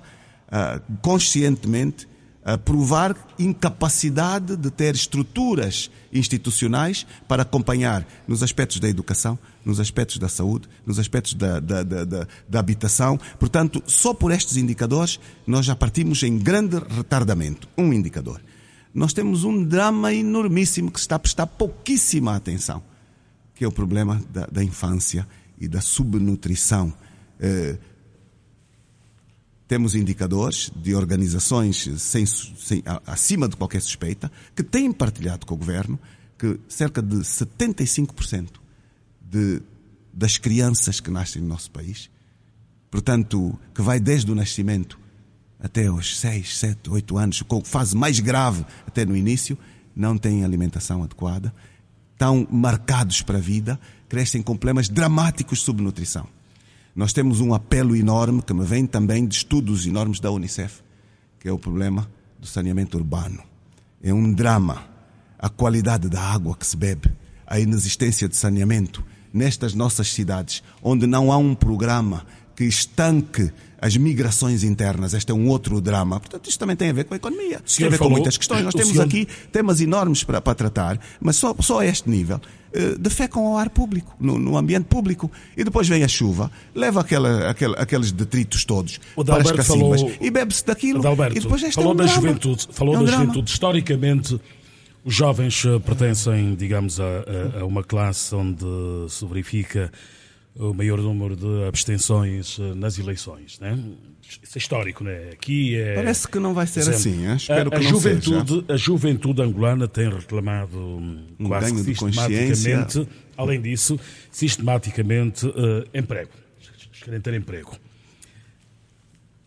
ah, conscientemente a provar incapacidade de ter estruturas institucionais para acompanhar nos aspectos da educação, nos aspectos da saúde, nos aspectos da, da, da, da, da habitação. Portanto, só por estes indicadores nós já partimos em grande retardamento. Um indicador. Nós temos um drama enormíssimo que se está a prestar pouquíssima atenção, que é o problema da, da infância e da subnutrição. Eh, temos indicadores de organizações sem, sem, acima de qualquer suspeita que têm partilhado com o governo que cerca de 75% de, das crianças que nascem no nosso país, portanto, que vai desde o nascimento até os 6, 7, 8 anos, com fase mais grave até no início, não têm alimentação adequada, estão marcados para a vida, crescem com problemas dramáticos de subnutrição. Nós temos um apelo enorme que me vem também de estudos enormes da Unicef, que é o problema do saneamento urbano. É um drama a qualidade da água que se bebe, a inexistência de saneamento nestas nossas cidades, onde não há um programa que estanque as migrações internas. Este é um outro drama. Portanto, isto também tem a ver com a economia, tem a ver falou, com muitas questões. Nós temos senhor... aqui temas enormes para, para tratar, mas só, só a este nível. Eh, Defecam ao ar público, no, no ambiente público. E depois vem a chuva, leva aquela, aquela, aqueles detritos todos o para as cacimbas falou... e bebe-se daquilo. Dalberto, e depois este é falou é um da drama. juventude. Falou é um da drama. juventude. Historicamente, os jovens eh, pertencem, digamos, a, a, a uma classe onde se verifica o maior número de abstenções eh, nas eleições. Né? Isso é histórico, né? Aqui é, Parece que não vai ser exemplo, assim, espero a, que a não juventude, seja. A juventude angolana tem reclamado hum, um quase que sistematicamente, além disso, sistematicamente uh, emprego. Querem ter emprego.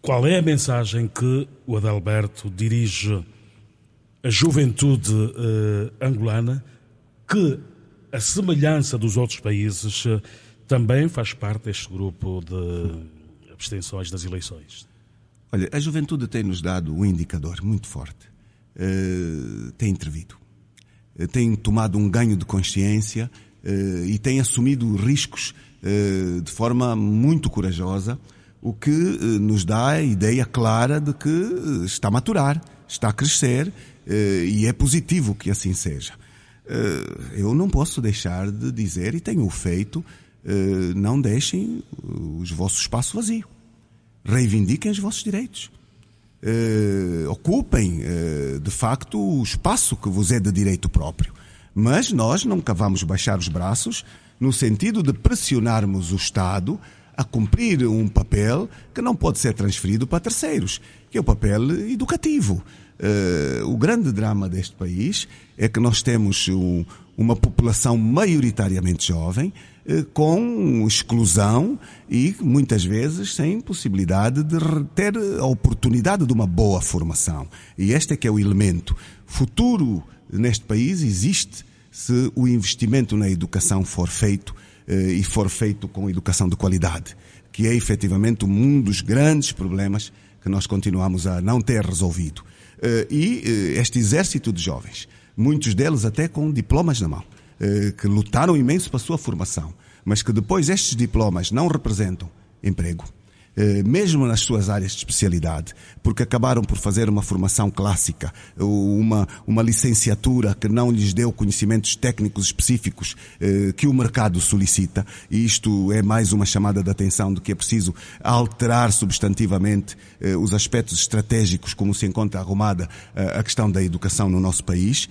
Qual é a mensagem que o Adalberto dirige à juventude uh, angolana que, a semelhança dos outros países, uh, também faz parte deste grupo de abstenções das eleições? Olha, a juventude tem-nos dado um indicador muito forte. Uh, tem intervido. Eh, tem tomado um ganho de consciência uh, e tem assumido riscos de forma muito corajosa, o que nos dá a ideia clara de que está a maturar, está a crescer e é positivo que assim seja. Eu não posso deixar de dizer, e tenho feito, eh, não deixem os vossos espaço vazio. Reivindiquem os vossos direitos. Eh, ocupem, eh, de facto, o espaço que vos é de direito próprio. Mas nós nunca vamos baixar os braços no sentido de pressionarmos o Estado a cumprir um papel que não pode ser transferido para terceiros, que é o papel educativo. Uh, o grande drama deste país é que nós temos um, uma população maioritariamente jovem eh, com exclusão e muitas vezes sem possibilidade de ter a oportunidade de uma boa formação. E este é que é o elemento. Futuro neste país existe se o investimento na educação for feito eh, e for feito com educação de qualidade, que é efetivamente um dos grandes problemas que nós continuamos a não ter resolvido. Eh, e este exército de jovens, muitos deles até com diplomas na mão eh, que lutaram imenso para a sua formação, mas que depois estes diplomas não representam emprego. Eh, mesmo nas suas áreas de especialidade, porque acabaram por fazer uma formação clássica, uma, uma licenciatura que não lhes deu conhecimentos técnicos específicos eh, que o mercado solicita, e isto é mais uma chamada de atenção de que é preciso alterar substantivamente eh, os aspectos estratégicos como se encontra arrumada a questão da educação no nosso país,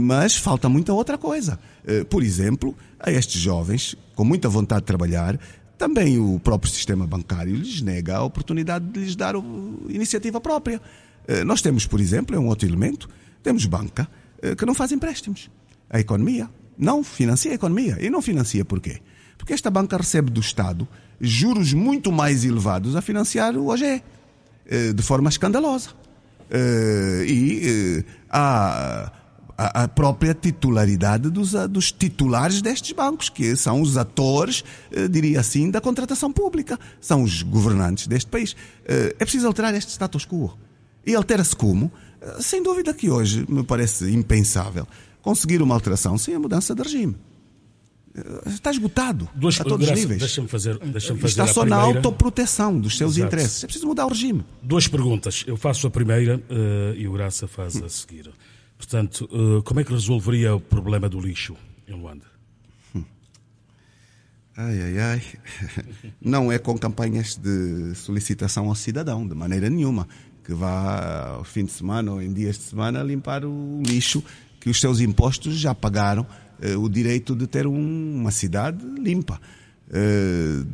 mas falta muita outra coisa. Por exemplo, a estes jovens, com muita vontade de trabalhar, também o próprio sistema bancário lhes nega a oportunidade de lhes dar iniciativa própria. Eh, nós temos, por exemplo, é um outro elemento, temos banca eh, que não faz empréstimos. A economia não financia a economia. E não financia por quê? Porque esta banca recebe do Estado juros muito mais elevados a financiar o OGE, eh, de forma escandalosa. E há a, a própria titularidade dos, a, dos titulares destes bancos, que são os atores, eh, diria assim, da contratação pública, são os governantes deste país. Eh, é preciso alterar este status quo. E altera-se como? Eh, sem dúvida que hoje me parece impensável conseguir uma alteração sem a mudança de regime. Eh, está esgotado Duas, a todos graça, os níveis. Deixa-me fazer, deixa fazer Está só na autoproteção dos seus Exato. interesses. É preciso mudar o regime. Duas perguntas. Eu faço a primeira uh, e o Graça faz a seguir. Portanto, eh, como é que resolveria o problema do lixo em Luanda? Ai, ai, ai. Não é com campanhas de solicitação ao cidadão, de maneira nenhuma, que vá eh, ao fim de semana ou em dias de semana limpar o lixo que os seus impostos já pagaram eh, o direito de ter um, uma cidade limpa.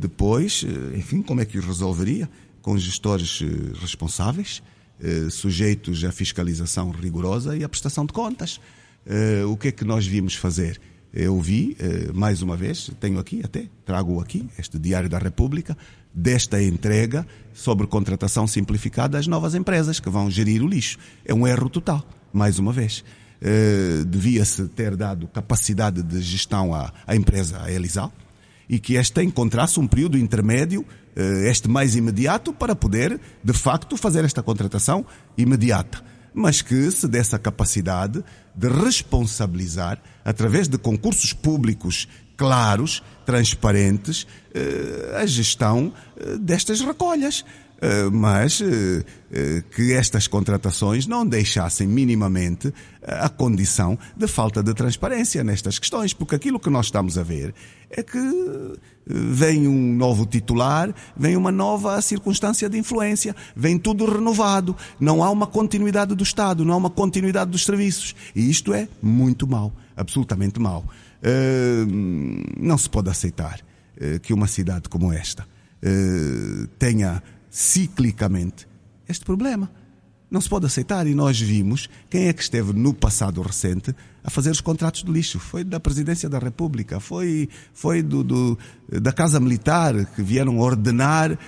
depois, enfim, como é que o resolveria? Com gestores responsáveis, eh, sujeitos à fiscalização rigorosa e à prestação de contas. Eh, o que é que nós vimos fazer? Eu vi, eh, mais uma vez, tenho aqui até, trago aqui, este Diário da República, desta entrega sobre contratação simplificada às novas empresas que vão gerir o lixo. É um erro total, mais uma vez. Devia-se ter dado capacidade de gestão à, à empresa, à Elisal, e que esta encontrasse um período intermédio eh, este mais imediato para poder, de facto, fazer esta contratação imediata. Mas que se desse a capacidade de responsabilizar, através de concursos públicos claros, transparentes, eh, a gestão eh, destas recolhas. Eh, mas eh, eh, que estas contratações não deixassem minimamente a condição de falta de transparência nestas questões, porque aquilo que nós estamos a ver é que vem um novo titular, vem uma nova circunstância de influência, vem tudo renovado, não há uma continuidade do Estado, não há uma continuidade dos serviços. E isto é muito mau, absolutamente mau. não se pode aceitar que uma cidade como esta tenha ciclicamente este problema. Não se pode aceitar e nós vimos quem é que esteve no passado recente a fazer os contratos de lixo. Foi da Presidência da República, foi, foi do, do da Casa Militar que vieram ordenar uh,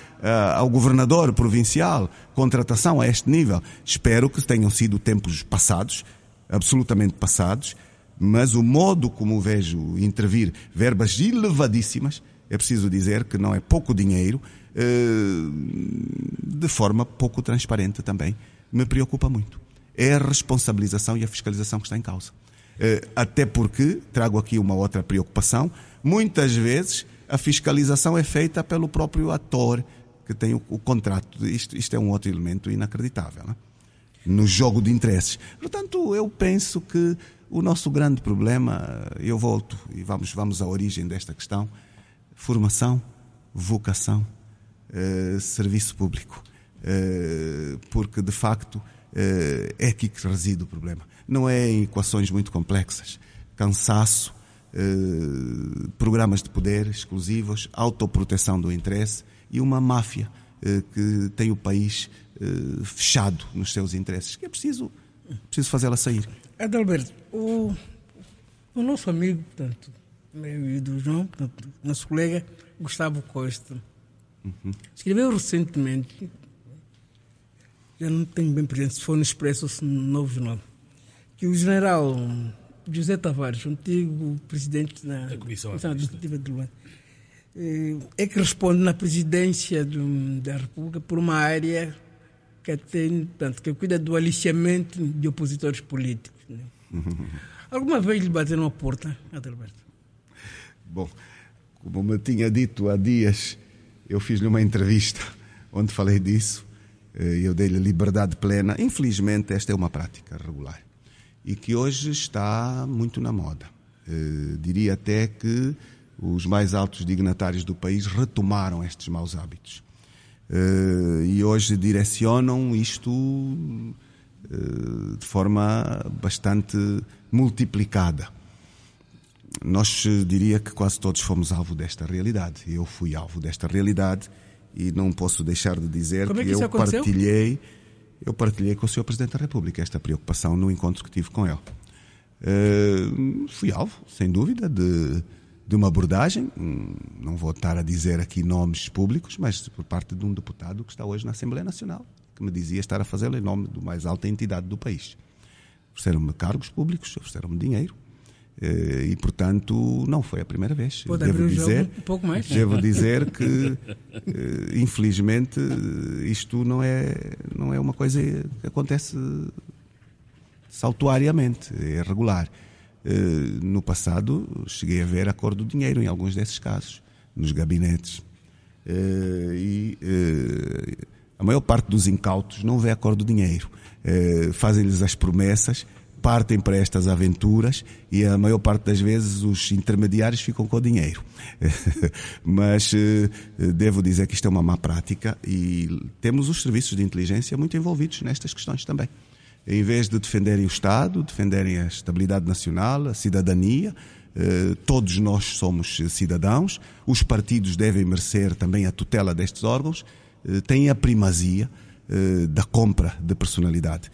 ao governador provincial contratação a este nível. Espero que tenham sido tempos passados, absolutamente passados, mas o modo como vejo intervir verbas elevadíssimas, é preciso dizer que não é pouco dinheiro, eh, de forma pouco transparente também, me preocupa muito. É a responsabilização e a fiscalização que está em causa. Eh, até porque, trago aqui uma outra preocupação, muitas vezes a fiscalização é feita pelo próprio ator que tem o, o contrato. Isto, isto, é um outro elemento inacreditável. É? No jogo de interesses. Portanto, eu penso que o nosso grande problema, eu volto e vamos, vamos à origem desta questão: formação, vocação eh, serviço público, uh, porque de facto uh, é aqui que reside o problema. Não é em equações muito complexas, cansaço, programas de poder exclusivos, autoproteção do interesse e uma máfia que tem o país fechado nos seus interesses, que é preciso, preciso fazê-la sair. Adalberto, o, o nosso amigo, portanto, meu e do João, portanto, nosso colega Gustavo Costa, Uhum. Escreveu recentemente, eu não tenho bem presente se foi no Expresso ou se no Novo Jornal, que o general José Tavares, antigo presidente da, Comissão Administrativa de Luanda, eh, é que responde na presidência do, da República por uma área que tem, portanto, que cuida do aliciamento de opositores políticos. Né? Alguma vez lhe bateram a porta, Adalberto? Bom, como me tinha dito há dias, eu fiz-lhe uma entrevista onde falei disso eh, e eu dei-lhe liberdade plena. Infelizmente, esta é uma prática regular e que hoje está muito na moda. Eh, diria até que os mais altos dignatários do país retomaram estes maus hábitos eh, e hoje direcionam isto de forma bastante multiplicada nós eh, diria que quase todos fomos alvo desta realidade. Eu fui alvo desta realidade e não posso deixar de dizer Como que, é que eu aconteceu? partilhei, eu partilhei com o Sr. Presidente da República esta preocupação no encontro que tive com ele. Uh, fui alvo, sem dúvida, de, de uma abordagem, hum, não vou estar a dizer aqui nomes públicos, mas por parte de um deputado que está hoje na Assembleia Nacional, que me dizia estar a fazê-lo em nome do mais alta entidade do país. Ofereceram-me cargos públicos, ofereceram-me dinheiro, eh, e, portanto, não foi a primeira vez. Pode devo dizer, um pouco mais. É? Devo dizer que, eh, infelizmente, isto não é, não é uma coisa que acontece saltuariamente, é regular. Eh, no passado, cheguei a ver a cor do dinheiro em alguns desses casos, nos gabinetes. E a maior parte dos incautos não vê a cor do dinheiro. Fazem-lhes as promessas partem para estas aventuras e a maior parte das vezes os intermediários ficam com o dinheiro. Mas eh, devo dizer que isto é uma má prática e temos os serviços de inteligência muito envolvidos nestas questões também. Em vez de defenderem o Estado, defenderem a estabilidade nacional, a cidadania, eh, todos nós somos cidadãos, os partidos devem merecer também a tutela destes órgãos, eh, têm a primazia da compra de personalidade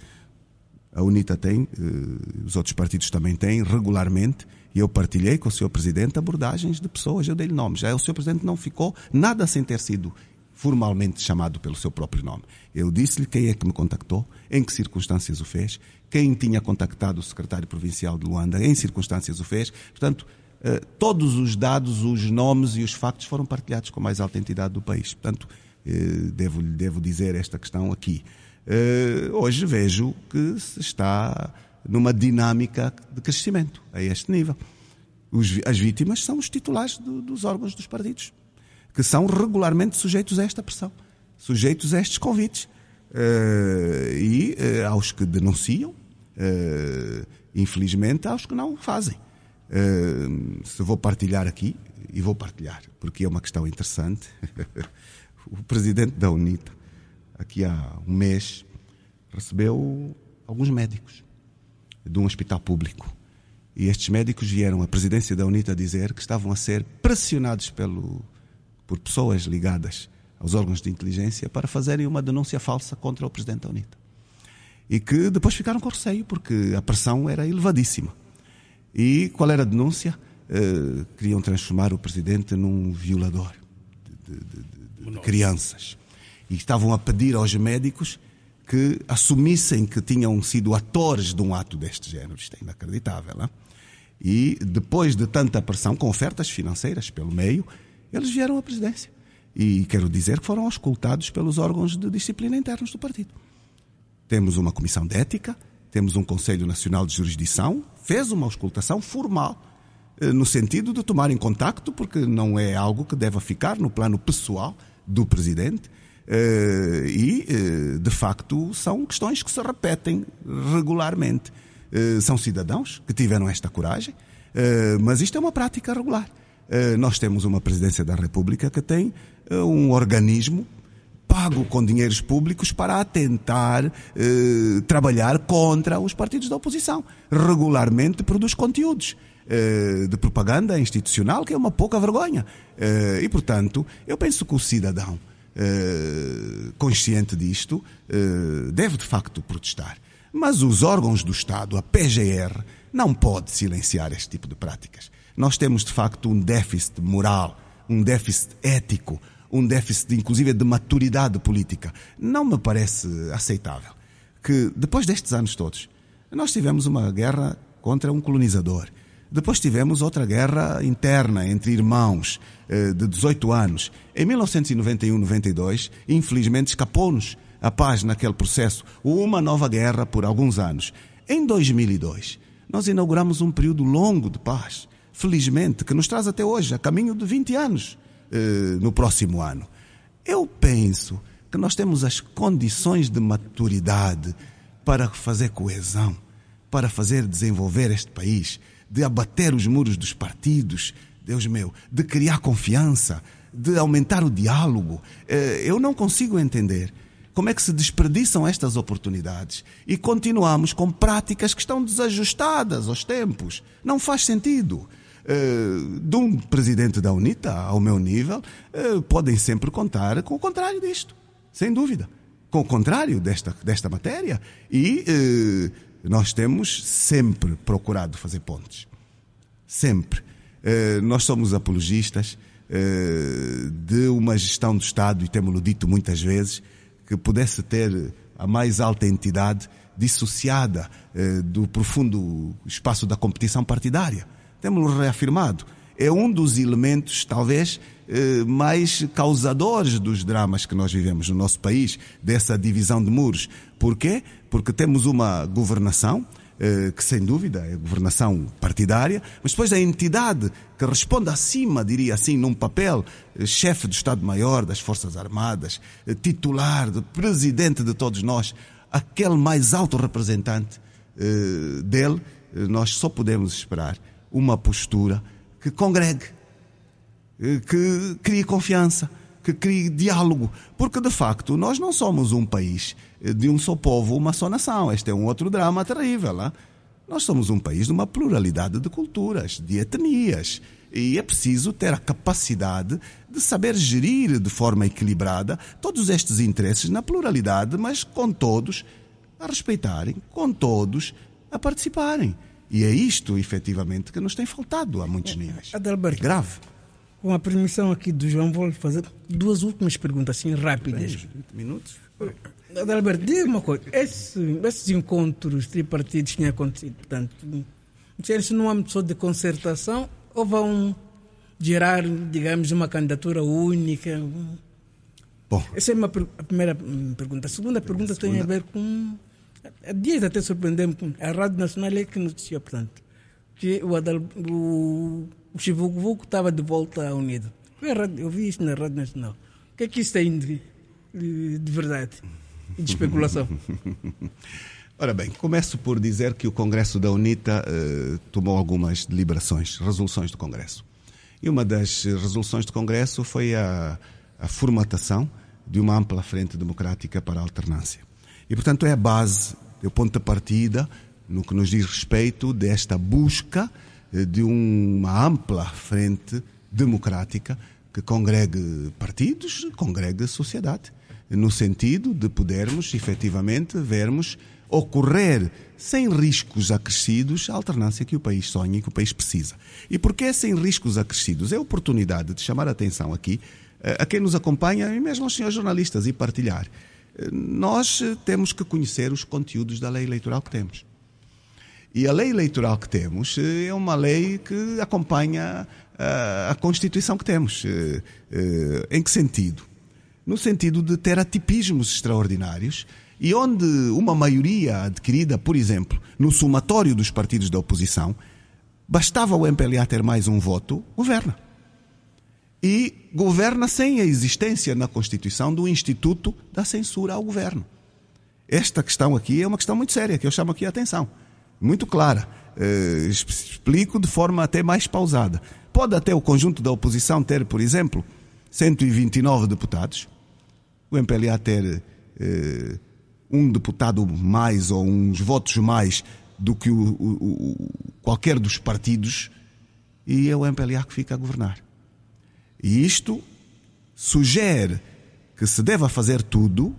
a UNITA tem, eh, os outros partidos também têm, regularmente, e eu partilhei com o Sr. Presidente abordagens de pessoas, eu dei-lhe nomes. Já o Sr. Presidente não ficou nada sem ter sido formalmente chamado pelo seu próprio nome. Eu disse-lhe quem é que me contactou, em que circunstâncias o fez, quem tinha contactado o secretário provincial de Luanda, em circunstâncias o fez. Portanto, eh, todos os dados, os nomes e os factos foram partilhados com a mais alta entidade do país. Portanto, eh, devo, devo dizer esta questão aqui. Eh, hoje vejo que se está numa dinâmica de crescimento a este nível. Os, as vítimas são os titulares do, dos órgãos dos partidos, que são regularmente sujeitos a esta pressão, sujeitos a estes convites. Uh, e uh, aos que denunciam, uh, infelizmente, aos que não fazem. se vou partilhar aqui, e vou partilhar, porque é uma questão interessante, o presidente da UNITA aqui há um mês, recebeu alguns médicos de um hospital público. E estes médicos vieram à presidência da UNITA dizer que estavam a ser pressionados pelo, por pessoas ligadas aos órgãos de inteligência para fazerem uma denúncia falsa contra o presidente da UNITA. E que depois ficaram com receio, porque a pressão era elevadíssima. E qual era a denúncia? Uh, queriam transformar o presidente num violador de, de, de, de crianças e estavam a pedir aos médicos que assumissem que tinham sido atores de um ato deste género. Isto é inacreditável. Não? E depois de tanta pressão, com ofertas financeiras pelo meio, eles vieram à presidência. E quero dizer que foram auscultados pelos órgãos de disciplina internos do partido. Temos uma comissão de ética, temos um Conselho Nacional de Jurisdição, fez uma auscultação formal, eh, no sentido de tomar em contacto, porque não é algo que deva ficar no plano pessoal do presidente, eh, e, eh, de facto, são questões que se repetem regularmente. Eh, são cidadãos que tiveram esta coragem, mas isto é uma prática regular. nós temos uma Presidência da República que tem um organismo pago com dinheiros públicos para atentar trabalhar contra os partidos da oposição. Regularmente produz conteúdos de propaganda institucional, que é uma pouca vergonha. e, portanto, eu penso que o cidadão eh, consciente disto, eh, deve de facto protestar. Mas os órgãos do Estado, a PGR, não pode silenciar este tipo de práticas. Nós temos de facto um déficit moral, um déficit ético, um déficit inclusive de maturidade política. Não me parece aceitável que depois destes anos todos, nós tivemos uma guerra contra um colonizador, depois tivemos outra guerra interna entre irmãos eh, de 18 anos. Em 1991-92, infelizmente, escapou-nos a paz naquele processo. Uma nova guerra por alguns anos. Em 2002, nós inauguramos um período longo de paz, felizmente, que nos traz até hoje, a caminho de 20 anos, eh, no próximo ano. Eu penso que nós temos as condições de maturidade para fazer coesão, para fazer desenvolver este país de abater os muros dos partidos, Deus meu, de criar confiança, de aumentar o diálogo. Eh, eu não consigo entender como é que se desperdiçam estas oportunidades e continuamos com práticas que estão desajustadas aos tempos. Não faz sentido. Eh, de um presidente da UNITA, ao meu nível, eh, podem sempre contar com o contrário disto, sem dúvida. Com o contrário desta, desta matéria. E nós temos sempre procurado fazer pontes. Sempre. Eh, nós somos apologistas eh, de uma gestão do Estado, e temos-lo dito muitas vezes, que pudesse ter a mais alta entidade dissociada eh, do profundo espaço da competição partidária. Temos-lo reafirmado. É um dos elementos, talvez, mais causadores dos dramas que nós vivemos no nosso país, dessa divisão de muros. Porquê? Porque temos uma governação, eh, que sem dúvida é governação partidária, mas depois a entidade que responde acima, diria assim, num papel, eh, chefe do Estado-Maior das Forças Armadas, eh, titular, presidente de todos nós, aquele mais alto representante dele, nós só podemos esperar uma postura que congregue, que crie confiança, que crie diálogo. Porque, de facto, nós não somos um país eh, de um só povo, uma só nação. Este é um outro drama terrível. Hein? Ah. Nós somos um país de uma pluralidade de culturas, de etnias. E é preciso ter a capacidade de saber gerir de forma equilibrada todos estes interesses na pluralidade, mas com todos a respeitarem, com todos a participarem. E é isto, efetivamente, que nos tem faltado a muitos é, níveis. Adalberto, é grave com a permissão aqui do João, vou fazer duas últimas perguntas assim rápidas. Bem, 20 minutos? Adalberto, diga uma coisa. Esse, esses encontros tripartidos tinham acontecido, portanto, se no âmbito só de concertação ou vão gerar, digamos, uma candidatura única? Bom. Essa é uma, a primeira pergunta. A segunda pergunta a segunda. tem a ver com. Há dias até surpreendemos, a Rádio Nacional é que noticiou, portanto, que o, Adal, o Tipo, o Chivuco estava de volta à Unido. Eu vi isto na Rádio Nacional. O que é que isso tem de, de verdade e de especulação? Ora bem, começo por dizer que o Congresso da UNITA eh, tomou algumas deliberações, resoluções do Congresso. E uma das resoluções do Congresso foi a, a formatação de uma ampla frente democrática para a alternância. E, portanto, é a base, é o ponto de partida, no que nos diz respeito, desta busca eh, de uma ampla frente democrática que congregue partidos, congregue a sociedade, no sentido de podermos efetivamente vermos ocorrer sem riscos acrescidos a alternância que o país sonha e que o país precisa. E por que sem riscos acrescidos? É a oportunidade de chamar a atenção aqui eh, a quem nos acompanha e mesmo aos senhores jornalistas e partilhar. Eh, nós temos que conhecer os conteúdos da lei eleitoral que temos. E a lei eleitoral que temos eh, é uma lei que acompanha eh, a, Constituição que temos. Eh, em que sentido? No sentido de ter atipismos extraordinários e onde uma maioria adquirida, por exemplo, no somatório dos partidos da oposição, bastava o MPLA ter mais um voto, governa. E governa sem a existência na Constituição do Instituto da Censura ao Governo. Esta questão aqui é uma questão muito séria, que eu chamo aqui a atenção muito clara. É, explico de forma até mais pausada. Pode até o conjunto da oposição ter, por exemplo, 129 deputados, o MPLA ter é, um deputado mais ou uns votos mais do que o, o, o, qualquer dos partidos, e é o MPLA que fica a governar. E isto sugere que se deva fazer tudo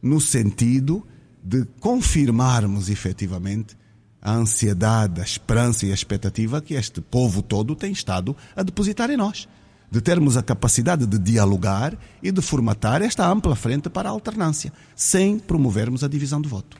no sentido de confirmarmos efetivamente a ansiedade, a esperança e a expectativa que este povo todo tem estado a depositar em nós, de termos a capacidade de dialogar e de formatar esta ampla frente para a alternância, sem promovermos a divisão de voto.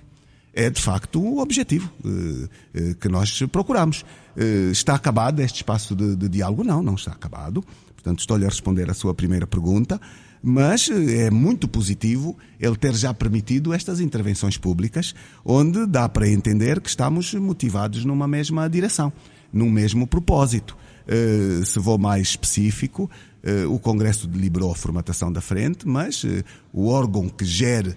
É de facto o objetivo eh, eh que nós procuramos. Eh, está acabado este espaço de, de diálogo? Não, não está acabado. Portanto, estou-lhe a responder a sua primeira pergunta mas eh, é muito positivo ele ter já permitido estas intervenções públicas, onde dá para entender que estamos motivados numa mesma direção, num mesmo propósito. Eh, se vou mais específico, eh, o Congresso deliberou a formatação da frente, mas o órgão que gere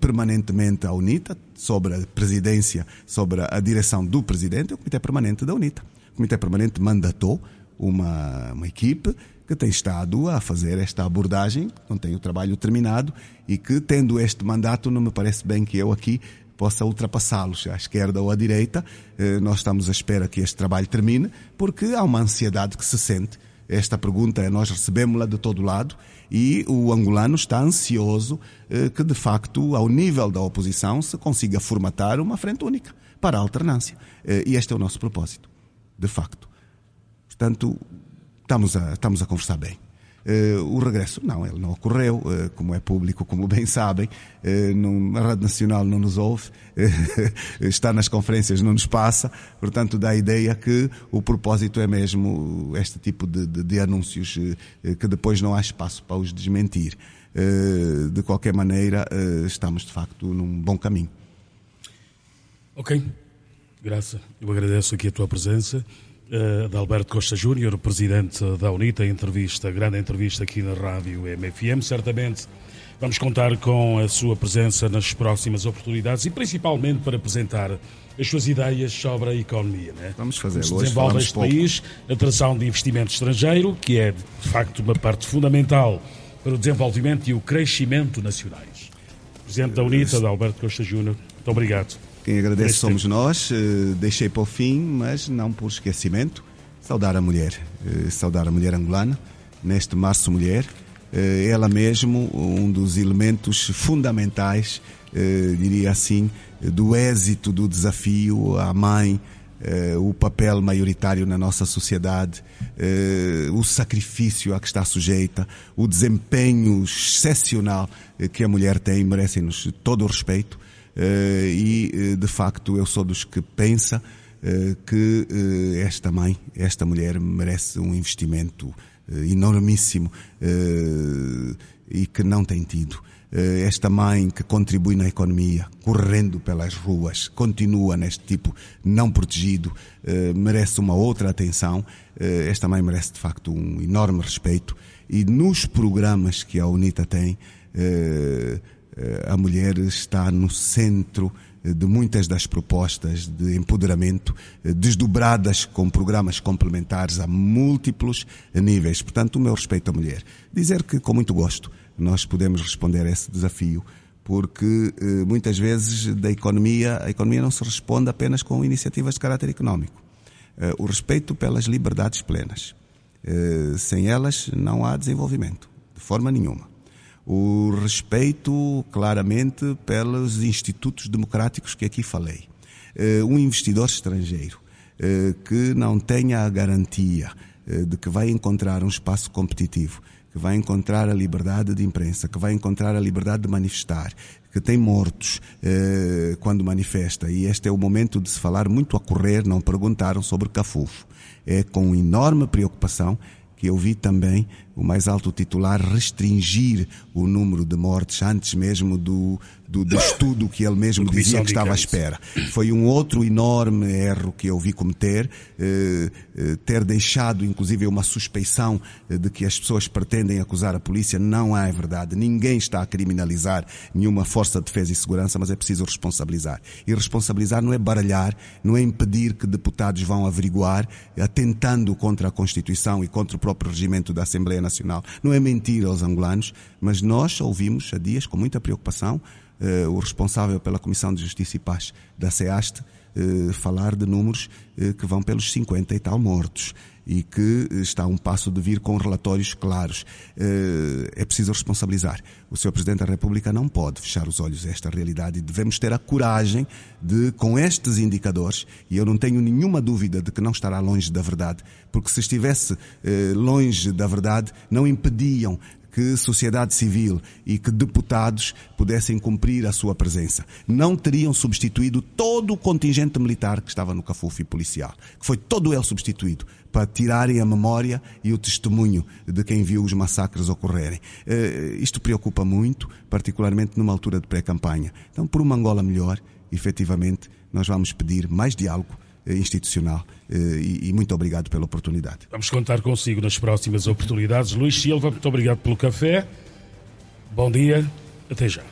permanentemente a UNITA, sobre a presidência, sobre a direção do presidente, é o Comitê Permanente da UNITA. O Comitê Permanente mandatou uma, uma equipe que tem estado a fazer esta abordagem, não tem o trabalho terminado e que, tendo este mandato, não me parece bem que eu aqui possa ultrapassá-los à esquerda ou à direita. Eh, nós estamos à espera que este trabalho termine, porque há uma ansiedade que se sente. Esta pergunta é, nós recebemos-la de todo lado e o angolano está ansioso eh, que, de facto, ao nível da oposição, se consiga formatar uma frente única para a alternância. Eh, e este é o nosso propósito, de facto. Portanto, estamos a, estamos a conversar bem. Uh, o regresso, não, ele não ocorreu, uh, como é público, como bem sabem, uh, eh, não, a Rádio Nacional não nos ouve, está nas conferências, não nos passa, portanto dá a ideia que o propósito é mesmo este tipo de, de, de anúncios que depois não há espaço para os desmentir. de qualquer maneira, estamos de facto num bom caminho. Ok, Graça, eu agradeço aqui a tua presença. Eh, de Alberto Costa Júnior, presidente da UNITA, entrevista, grande entrevista aqui na Rádio MFM. Certamente vamos contar com a sua presença nas próximas oportunidades e principalmente para apresentar as suas ideias sobre a economia. Né? Vamos fazer Como hoje. Desenvolve este pouco. país, atração de investimento estrangeiro, que é de facto uma parte fundamental para o desenvolvimento e o crescimento nacionais. Presidente da UNITA, de Alberto Costa Júnior, muito obrigado. Quem agradece somos nós. Eh, deixei para o fim, mas não por esquecimento, saudar a mulher. Eh, saudar a mulher angolana, neste Março Mulher. Eh, ela mesmo, um dos elementos fundamentais, diria assim, do êxito do desafio à mãe, o papel maioritário na nossa sociedade, o sacrifício a que está sujeita, o desempenho excepcional que a mulher tem, merecem-nos todo o respeito. Eh, e, eh, de facto, eu sou dos que pensa eh, que esta mãe, esta mulher merece um investimento enormíssimo e que não tem tido. Esta mãe que contribui na economia, correndo pelas ruas, continua neste tipo não protegido, merece uma outra atenção. Esta mãe merece de facto um enorme respeito. E nos programas que a UNITA tem, eh, a mulher está no centro eh, de muitas das propostas de empoderamento, eh, desdobradas com programas complementares a múltiplos níveis. Portanto, o meu respeito à mulher. Dizer que, com muito gosto, nós podemos responder a esse desafio, porque muitas vezes da economia, a economia não se responde apenas com iniciativas de caráter económico. O respeito pelas liberdades plenas. Sem elas, não há desenvolvimento, de forma nenhuma o respeito claramente pelos institutos democráticos que aqui falei. Eh, um investidor estrangeiro eh, que não tenha a garantia eh, de que vai encontrar um espaço competitivo, que vai encontrar a liberdade de imprensa, que vai encontrar a liberdade de manifestar, que tem mortos quando manifesta. E este é o momento de se falar muito a correr, não perguntaram sobre Cafufo. É com enorme preocupação que eu vi também o mais alto titular restringir o número de mortes antes mesmo do do, do estudo que ele mesmo dizia que estava à espera. Foi um outro enorme erro que eu vi cometer, eh, eh ter deixado inclusive uma suspeição eh, de que as pessoas pretendem acusar a polícia. Não é verdade. Ninguém está a criminalizar nenhuma força de defesa e segurança, mas é preciso responsabilizar. E responsabilizar não é baralhar, não é impedir que deputados vão averiguar, atentando contra a Constituição e contra o próprio regimento da Assembleia Nacional. Não é mentir aos angolanos, mas nós ouvimos há dias com muita preocupação eh, o responsável pela Comissão de Justiça e Paz da SEAST eh, falar de números eh, que vão pelos 50 e tal mortos e que está a um passo de vir com relatórios claros. É preciso responsabilizar. O Sr. Presidente da República não pode fechar os olhos a esta realidade e devemos ter a coragem de, com estes indicadores, e eu não tenho nenhuma dúvida de que não estará longe da verdade, porque se estivesse longe da verdade, não impediam que sociedade civil e que deputados pudessem cumprir a sua presença. Não teriam substituído todo o contingente militar que estava no Cafufo e policial, que foi todo ele substituído para tirarem a memória e o testemunho de quem viu os massacres ocorrerem. Uh, isto preocupa muito, particularmente numa altura de pré-campanha. Então, por uma Angola melhor, efetivamente, nós vamos pedir mais diálogo eh, institucional eh, e, muito obrigado pela oportunidade. Vamos contar consigo nas próximas oportunidades. Luís Silva, muito obrigado pelo café. Bom dia, até já.